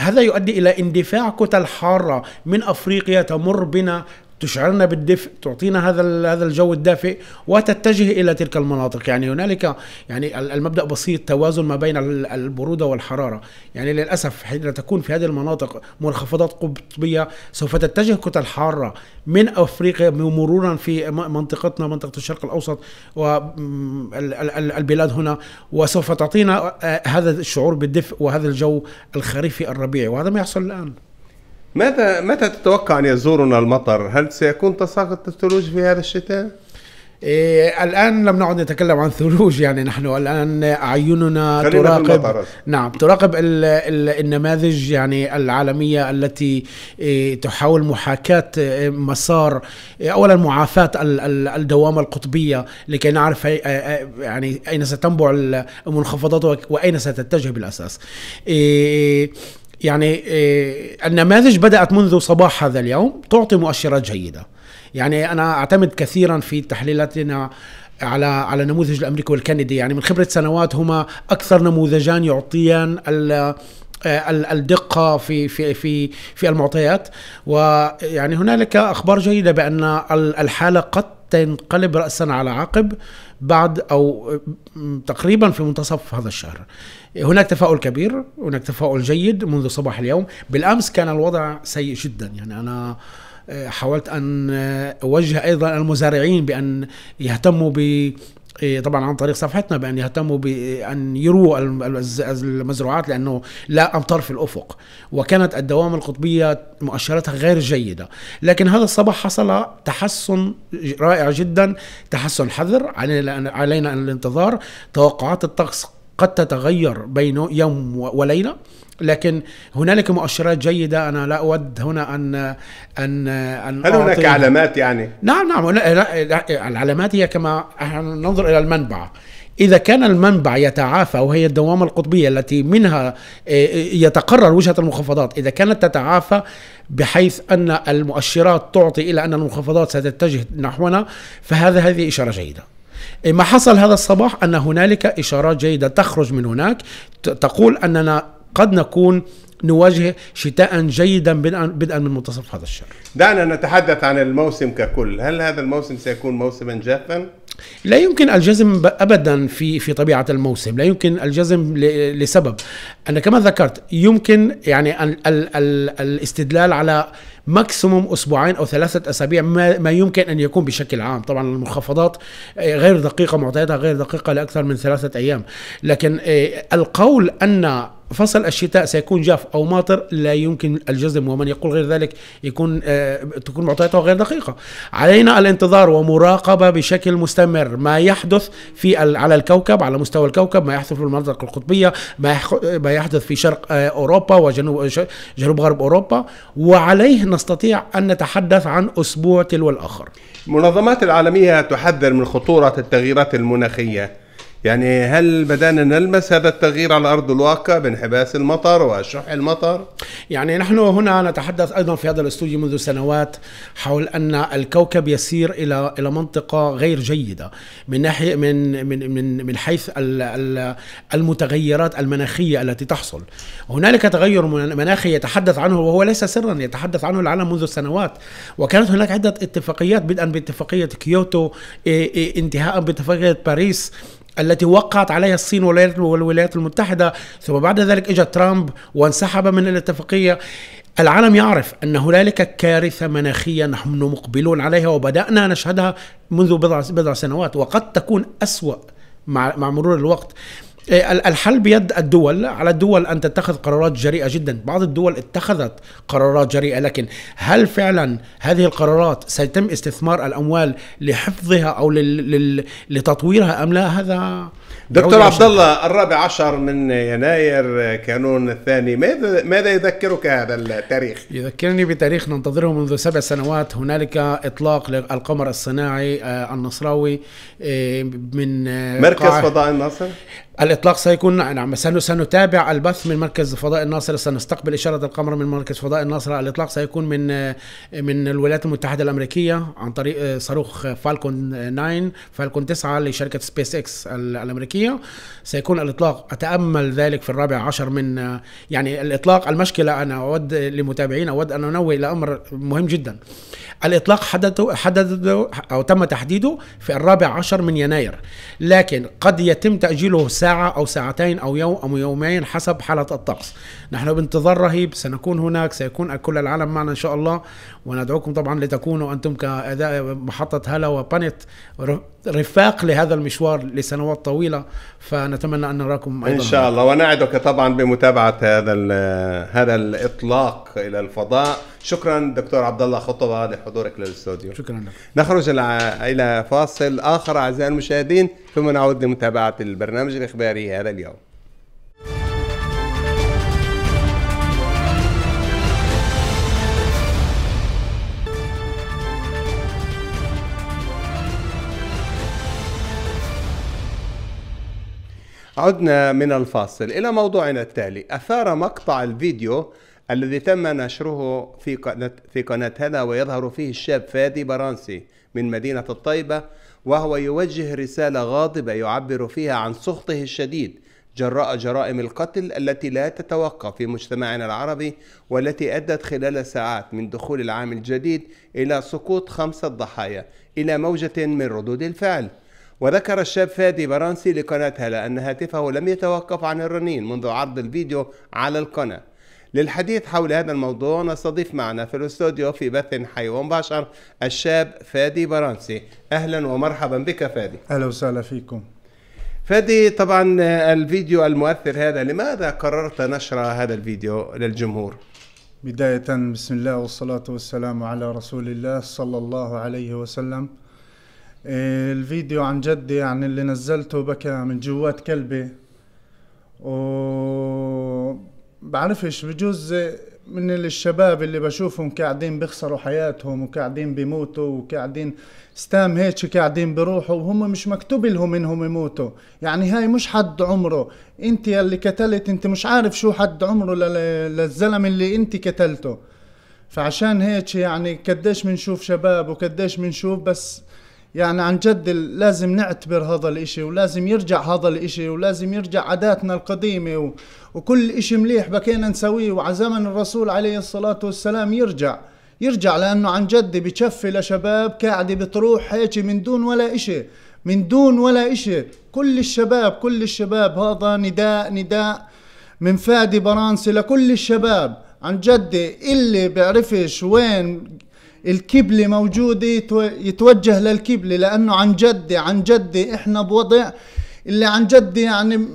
هذا يؤدي الى اندفاع كتل حاره من افريقيا تمر بنا تشعرنا بالدفء تعطينا هذا هذا الجو الدافئ وتتجه الى تلك المناطق يعني هنالك يعني المبدا بسيط توازن ما بين البروده والحراره يعني للاسف حين تكون في هذه المناطق منخفضات قطبيه سوف تتجه كتل حاره من افريقيا مرورا في منطقتنا منطقه الشرق الاوسط والبلاد هنا وسوف تعطينا آه، هذا الشعور بالدفء وهذا الجو الخريفي الربيعي وهذا ما يحصل الان ماذا متى تتوقع ان يزورنا المطر؟ هل سيكون تساقط الثلوج في هذا الشتاء؟ إيه الآن لم نعد نتكلم عن ثلوج يعني نحن الآن أعيننا تراقب نعم تراقب الـ الـ النماذج يعني العالمية التي إيه تحاول محاكاة إيه، مسار إيه، أولا معافاة الدوامة القطبية لكي نعرف يعني أين ستنبع المنخفضات وأين ستتجه بالأساس إيه يعني آه، النماذج بدأت منذ صباح هذا اليوم تعطي مؤشرات جيدة يعني أنا أعتمد كثيرا في تحليلاتنا على على النموذج الامريكي والكندي يعني من خبره سنوات هما اكثر نموذجان يعطيان آه، الدقه في في في في المعطيات ويعني هنالك اخبار جيده بان الحاله قد حتى ينقلب رأسا على عقب بعد أو تقريبا في منتصف هذا الشهر هناك تفاؤل كبير هناك تفاؤل جيد منذ صباح اليوم بالأمس كان الوضع سيء جدا يعني أنا آه، حاولت أن أوجه أيضا المزارعين بأن يهتموا إيه، طبعا عن طريق صفحتنا بان يهتموا بان يرووا المزروعات لانه لا امطار في الافق وكانت الدوامه القطبيه مؤشراتها غير جيده لكن هذا الصباح حصل تحسن رائع جدا تحسن حذر علينا الانتظار توقعات الطقس قد تتغير بين يوم وليله لكن هنالك مؤشرات جيده انا لا اود هنا ان ان ان هل هناك علامات يعني؟ نعم نعم العلامات هي كما ننظر الى المنبع إذا كان المنبع يتعافى وهي الدوامة القطبية التي منها آه، يتقرر وجهة المنخفضات إذا كانت تتعافى بحيث أن المؤشرات تعطي إلى أن المنخفضات ستتجه نحونا فهذا هذه إشارة جيدة ما حصل هذا الصباح أن هنالك إشارات جيدة تخرج من هناك تقول أننا قد نكون نواجه شتاء جيدا بدءا من منتصف هذا الشهر دعنا نتحدث عن الموسم ككل هل هذا الموسم سيكون موسما جافا؟ لا يمكن الجزم ابدا في في طبيعه الموسم، لا يمكن الجزم لسبب انا كما ذكرت يمكن يعني ال ال ال الاستدلال على ماكسيموم اسبوعين او ثلاثه اسابيع ما, ما يمكن ان يكون بشكل عام، طبعا المنخفضات غير دقيقه معطياتها غير دقيقه لاكثر من ثلاثه ايام، لكن آه، القول ان فصل الشتاء سيكون جاف او ماطر لا يمكن الجزم ومن يقول غير ذلك يكون آه، تكون معطياته غير دقيقه. علينا الانتظار ومراقبه بشكل مستمر ما يحدث في على الكوكب على مستوى الكوكب ما يحدث في المناطق القطبيه ما يحدث في شرق آه، اوروبا وجنوب جنوب غرب اوروبا وعليه نستطيع ان نتحدث عن اسبوع تلو الاخر. المنظمات العالميه تحذر من خطوره التغييرات المناخيه يعني هل بدأنا نلمس هذا التغيير على أرض الواقع بانحباس المطر وشح المطر؟ يعني نحن هنا نتحدث أيضا في هذا الاستوديو منذ سنوات حول أن الكوكب يسير إلى إلى منطقة غير جيدة من ناحية من من من, من حيث المتغيرات المناخية التي تحصل. هنالك تغير مناخي يتحدث عنه وهو ليس سرا يتحدث عنه العالم منذ سنوات وكانت هناك عدة اتفاقيات بدءا باتفاقية كيوتو انتهاء باتفاقية باريس التي وقعت عليها الصين والولايات المتحدة ثم بعد ذلك إجا ترامب وانسحب من الاتفاقية العالم يعرف أن هنالك كارثة مناخية نحن مقبلون عليها وبدأنا نشهدها منذ بضع, سنوات وقد تكون أسوأ مع مرور الوقت إيه، الحل بيد الدول على الدول أن تتخذ قرارات جريئة جدا بعض الدول اتخذت قرارات جريئة لكن هل فعلا هذه القرارات سيتم استثمار الأموال لحفظها أو لتطويرها أم لا هذا دكتور عبد الله الرابع عشر من يناير كانون الثاني ماذا ماذا يذكرك هذا التاريخ؟ يذكرني بتاريخ ننتظره منذ سبع سنوات هنالك اطلاق للقمر الصناعي آه، النصراوي آه، من آه، مركز فضاء الناصر الإطلاق سيكون نعم سنتابع البث من مركز فضاء الناصرة سنستقبل إشارة القمر من مركز فضاء الناصرة الإطلاق سيكون من من الولايات المتحدة الأمريكية عن طريق آه، صاروخ فالكون 9 فالكون 9 لشركة سبيس إكس الأمريكية سيكون الإطلاق أتأمل ذلك في الرابع عشر من آه، يعني الإطلاق المشكلة أنا أود لمتابعين أود أن أنوه إلى أمر مهم جدا الاطلاق حدد حدد او تم تحديده في الرابع عشر من يناير لكن قد يتم تاجيله ساعه او ساعتين او يوم او يومين حسب حاله الطقس نحن بانتظار رهيب سنكون هناك سيكون كل العالم معنا ان شاء الله وندعوكم طبعا لتكونوا انتم كاداء محطه هلا وبانيت رفاق لهذا المشوار لسنوات طويله فنتمنى ان نراكم ايضا ان شاء الله ونعدك طبعا بمتابعه هذا هذا الاطلاق الى الفضاء شكرا دكتور عبد الله خطبه لحضورك للاستوديو شكرا لك نخرج الى فاصل اخر اعزائي المشاهدين ثم نعود لمتابعه البرنامج الاخباري هذا اليوم عدنا من الفاصل إلى موضوعنا التالي أثار مقطع الفيديو الذي تم نشره في قناة, في قناة هنا ويظهر فيه الشاب فادي برانسي من مدينة الطيبة وهو يوجه رسالة غاضبة يعبر فيها عن سخطه الشديد جراء جرائم القتل التي لا تتوقف في مجتمعنا العربي والتي أدت خلال ساعات من دخول العام الجديد إلى سقوط خمسة ضحايا إلى موجة من ردود الفعل وذكر الشاب فادي برانسي لقناة هلا أن هاتفه لم يتوقف عن الرنين منذ عرض الفيديو على القناة للحديث حول هذا الموضوع نستضيف معنا في الاستوديو في بث حي ومباشر الشاب فادي برانسي أهلا ومرحبا بك فادي أهلا وسهلا فيكم فادي طبعا الفيديو المؤثر هذا لماذا قررت نشر هذا الفيديو للجمهور؟ بداية بسم الله والصلاة والسلام على رسول الله صلى الله عليه وسلم الفيديو عن جد يعني اللي نزلته بكى من جوات كلبي و بعرفش بجوز من الشباب اللي بشوفهم قاعدين بيخسروا حياتهم وقاعدين بيموتوا وقاعدين ستام هيك قاعدين بروحوا وهم مش مكتوب لهم انهم يموتوا يعني هاي مش حد عمره انت اللي قتلت انت مش عارف شو حد عمره للزلم اللي انت قتلته فعشان هيك يعني قديش بنشوف شباب وقديش بنشوف بس يعني عن جد لازم نعتبر هذا الاشي ولازم يرجع هذا الاشي ولازم يرجع عاداتنا القديمة و... وكل اشي مليح بكينا نسويه وعلى زمن الرسول عليه الصلاة والسلام يرجع يرجع لانه عن جد بتشفي لشباب قاعدة بتروح هيك من دون ولا اشي من دون ولا اشي كل الشباب كل الشباب هذا نداء نداء من فادي برانسي لكل الشباب عن جد اللي بيعرفش وين الكبلة موجودة يتوجه للكبلة لأنه عن جد عن جد إحنا بوضع اللي عن جد يعني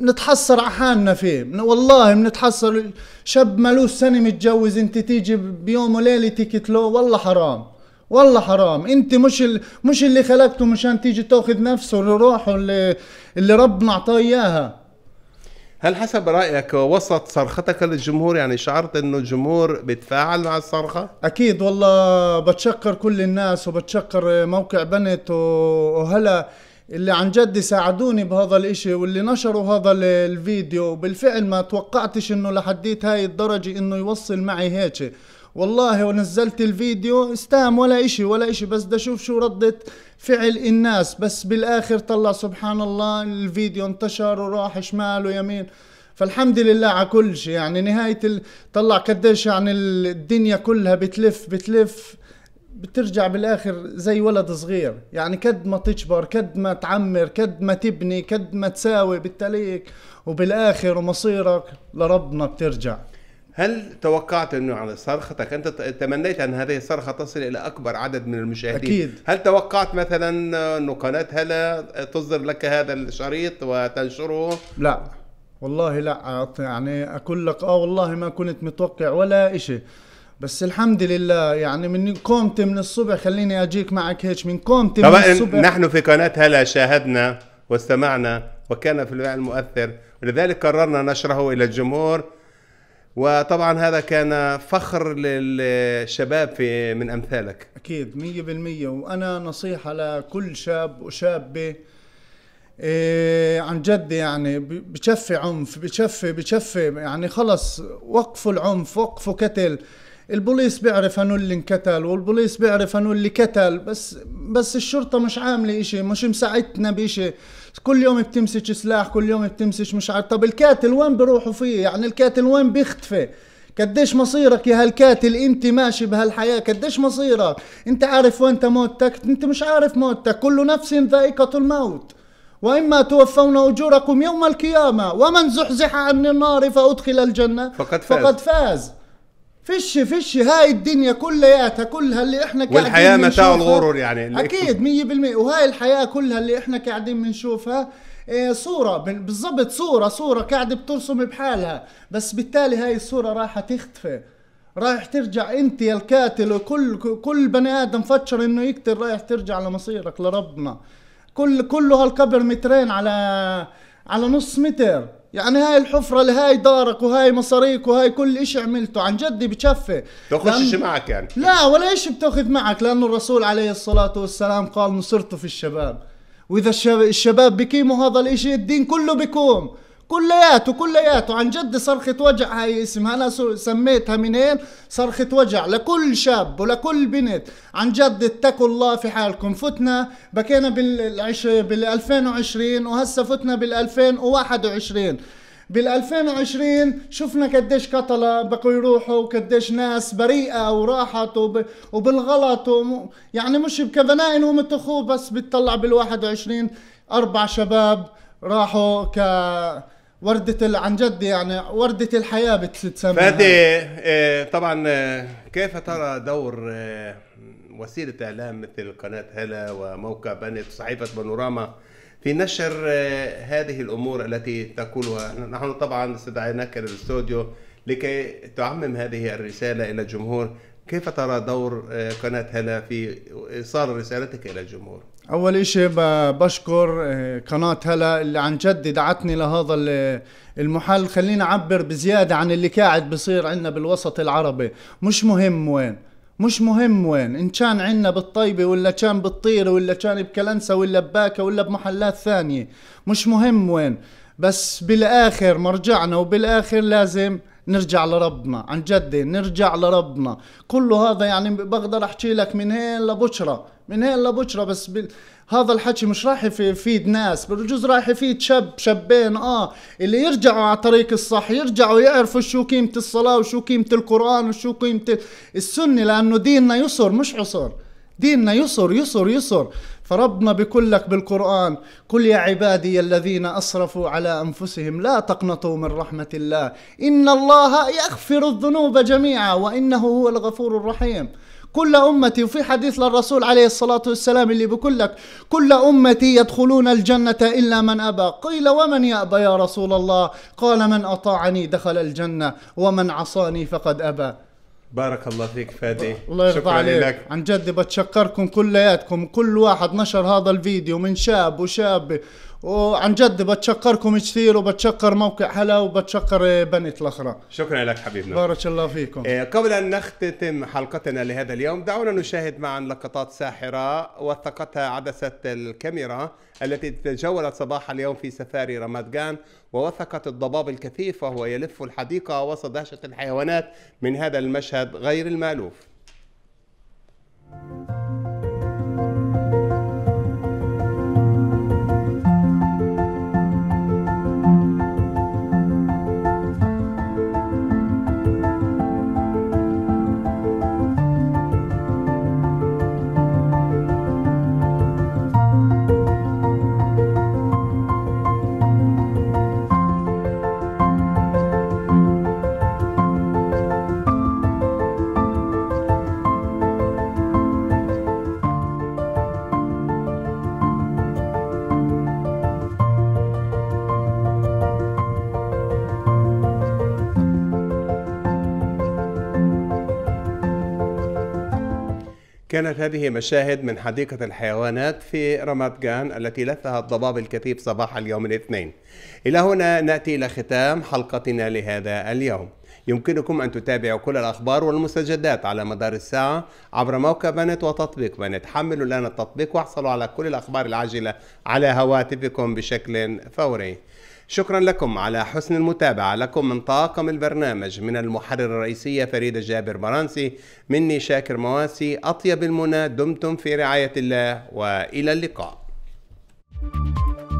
نتحسر على حالنا فيه والله بنتحسر شاب مالوش سنة متجوز أنت تيجي بيوم وليلة تكتله والله حرام والله حرام انت مش ال... مش اللي خلقته مشان تيجي تاخذ نفسه لروحه اللي اللي ربنا اعطاه اياها هل حسب رايك وسط صرختك للجمهور يعني شعرت انه الجمهور بيتفاعل مع الصرخه اكيد والله بتشكر كل الناس وبتشكر موقع بنت وهلا اللي عن جد ساعدوني بهذا الاشي واللي نشروا هذا الفيديو بالفعل ما توقعتش انه لحديت هاي الدرجة انه يوصل معي هيك والله ونزلت الفيديو استام ولا إشي ولا إشي بس بدي أشوف شو ردة فعل الناس بس بالآخر طلع سبحان الله الفيديو انتشر وراح شمال ويمين فالحمد لله على كل شيء يعني نهاية ال... طلع قديش يعني الدنيا كلها بتلف بتلف بترجع بالاخر زي ولد صغير يعني قد ما تجبر قد ما تعمر قد ما تبني قد ما تساوي بالتليك وبالاخر ومصيرك لربنا بترجع هل توقعت انه على صرختك انت تمنيت ان هذه الصرخه تصل الى اكبر عدد من المشاهدين اكيد هل توقعت مثلا انه قناه هلا تصدر لك هذا الشريط وتنشره لا والله لا يعني اقول لك اه والله ما كنت متوقع ولا شيء بس الحمد لله يعني من قومتي من الصبح خليني اجيك معك هيك من قومتي من الصبح نحن في قناه هلا شاهدنا واستمعنا وكان في الواقع المؤثر ولذلك قررنا نشره الى الجمهور وطبعا هذا كان فخر للشباب في من امثالك اكيد 100% وانا نصيحه لكل شاب وشابه إيه عن جد يعني بشفي عنف بشفي بشفي يعني خلص وقفوا العنف وقفوا كتل البوليس بيعرف انه اللي انقتل والبوليس بيعرف انه اللي قتل بس بس الشرطه مش عامله شيء مش مساعدتنا بشيء كل يوم بتمسك سلاح كل يوم بتمسك مش عارف طب الكاتل وين بروحوا فيه يعني الكاتل وين بيختفي قديش مصيرك يا هالكاتل انت ماشي بهالحياة قديش مصيرك انت عارف وين موتك انت مش عارف موتك كل نفس ذائقة الموت وإما توفون أجوركم يوم القيامة ومن زحزح عن النار فأدخل الجنة فقد فاز, فقد فاز. فيش فيش هاي الدنيا كلياتها كلها اللي احنا قاعدين والحياه متاع الغرور يعني اكيد 100% وهاي الحياه كلها اللي احنا قاعدين بنشوفها إيه، صورة بالضبط صورة صورة قاعدة بترسم بحالها بس بالتالي هاي الصورة راح تختفي رايح ترجع انت يا الكاتل وكل كل بني ادم فكر انه يقتل رايح ترجع لمصيرك لربنا كل كله هالقبر مترين على على نص متر يعني هاي الحفرة لهاي دارك وهاي مصاريك وهاي كل إشي عملته عن جد بتشفي تاخذ إشي معك يعني لا ولا إشي بتاخذ معك لأنه الرسول عليه الصلاة والسلام قال نصرت في الشباب وإذا الشباب بكيموا هذا الإشي الدين كله بكوم كلياته كلياته عن جد صرخة وجع هاي اسمها أنا سميتها منين صرخة وجع لكل شاب ولكل بنت عن جد اتقوا الله في حالكم فتنا بكينا بالعش... بال 2020 وهسه فتنا بال 2021 بال 2020 شفنا قديش قتلة بقوا يروحوا وقديش ناس بريئة وراحت وب... وبالغلط وم... يعني مش بكفنائن ومتخوه بس بتطلع بال 21 أربع شباب راحوا ك وردة عن جد يعني وردة الحياة بتسمى فادي آه، طبعا آه، كيف ترى دور آه، وسيلة إعلام مثل قناة هلا وموقع بنت وصحيفة بانوراما في نشر هذه الأمور التي تقولها نحن طبعا استدعيناك الاستوديو لكي تعمم هذه الرسالة إلى الجمهور كيف ترى دور قناة هلا في إيصال رسالتك إلى الجمهور؟ اول اشي بشكر آه، قناة هلا اللي عن جد دعتني لهذا المحل خلينا اعبر بزيادة عن اللي قاعد بصير عندنا بالوسط العربي مش مهم وين مش مهم وين ان كان عندنا بالطيبة ولا كان بالطيرة ولا كان بكلنسة ولا بباكة ولا بمحلات ثانية مش مهم وين بس بالاخر مرجعنا وبالاخر لازم نرجع لربنا عن جد نرجع لربنا كل هذا يعني بقدر احكي لك من هين لبكرة من هين لبكرة بس ب... هذا الحكي مش راح يفيد ناس بجوز راح يفيد شاب شابين اه اللي يرجعوا على الطريق الصح يرجعوا يعرفوا شو قيمة الصلاة وشو قيمة القرآن وشو قيمة السنة لأنه ديننا يسر مش عسر ديننا يسر يسر يسر فربنا بكلك لك بالقرآن قل يا عبادي الذين أسرفوا على أنفسهم لا تقنطوا من رحمة الله إن الله يغفر الذنوب جميعا وإنه هو الغفور الرحيم كل أمتي وفي حديث للرسول عليه الصلاة والسلام اللي بيقول لك كل أمتي يدخلون الجنة إلا من أبى قيل ومن يأبى يا رسول الله قال من أطاعني دخل الجنة ومن عصاني فقد أبى بارك الله فيك فادي الله يرضى عليك لك. عن جد بتشكركم كلياتكم كل واحد نشر هذا الفيديو من شاب وشابه وعن جد بتشكركم كثير وبتشكر موقع هلا وبتشكر بنت الاخرى شكرا لك حبيبنا بارك الله فيكم إيه، قبل ان نختتم حلقتنا لهذا اليوم دعونا نشاهد معا لقطات ساحره وثقتها عدسه الكاميرا التي تجولت صباح اليوم في سفاري رماد جان ووثقت الضباب الكثيف وهو يلف الحديقه وسط دهشه الحيوانات من هذا المشهد غير المالوف thank you كانت هذه مشاهد من حديقة الحيوانات في رمات جان التي لثها الضباب الكثيف صباح اليوم الاثنين إلى هنا نأتي إلى ختام حلقتنا لهذا اليوم يمكنكم أن تتابعوا كل الأخبار والمستجدات على مدار الساعة عبر موقع بنت وتطبيق بنت حملوا الآن التطبيق واحصلوا على كل الأخبار العاجلة على هواتفكم بشكل فوري شكرا لكم على حسن المتابعة لكم من طاقم البرنامج من المحررة الرئيسية فريدة جابر برانسي مني شاكر مواسي أطيب المنى دمتم في رعاية الله وإلى اللقاء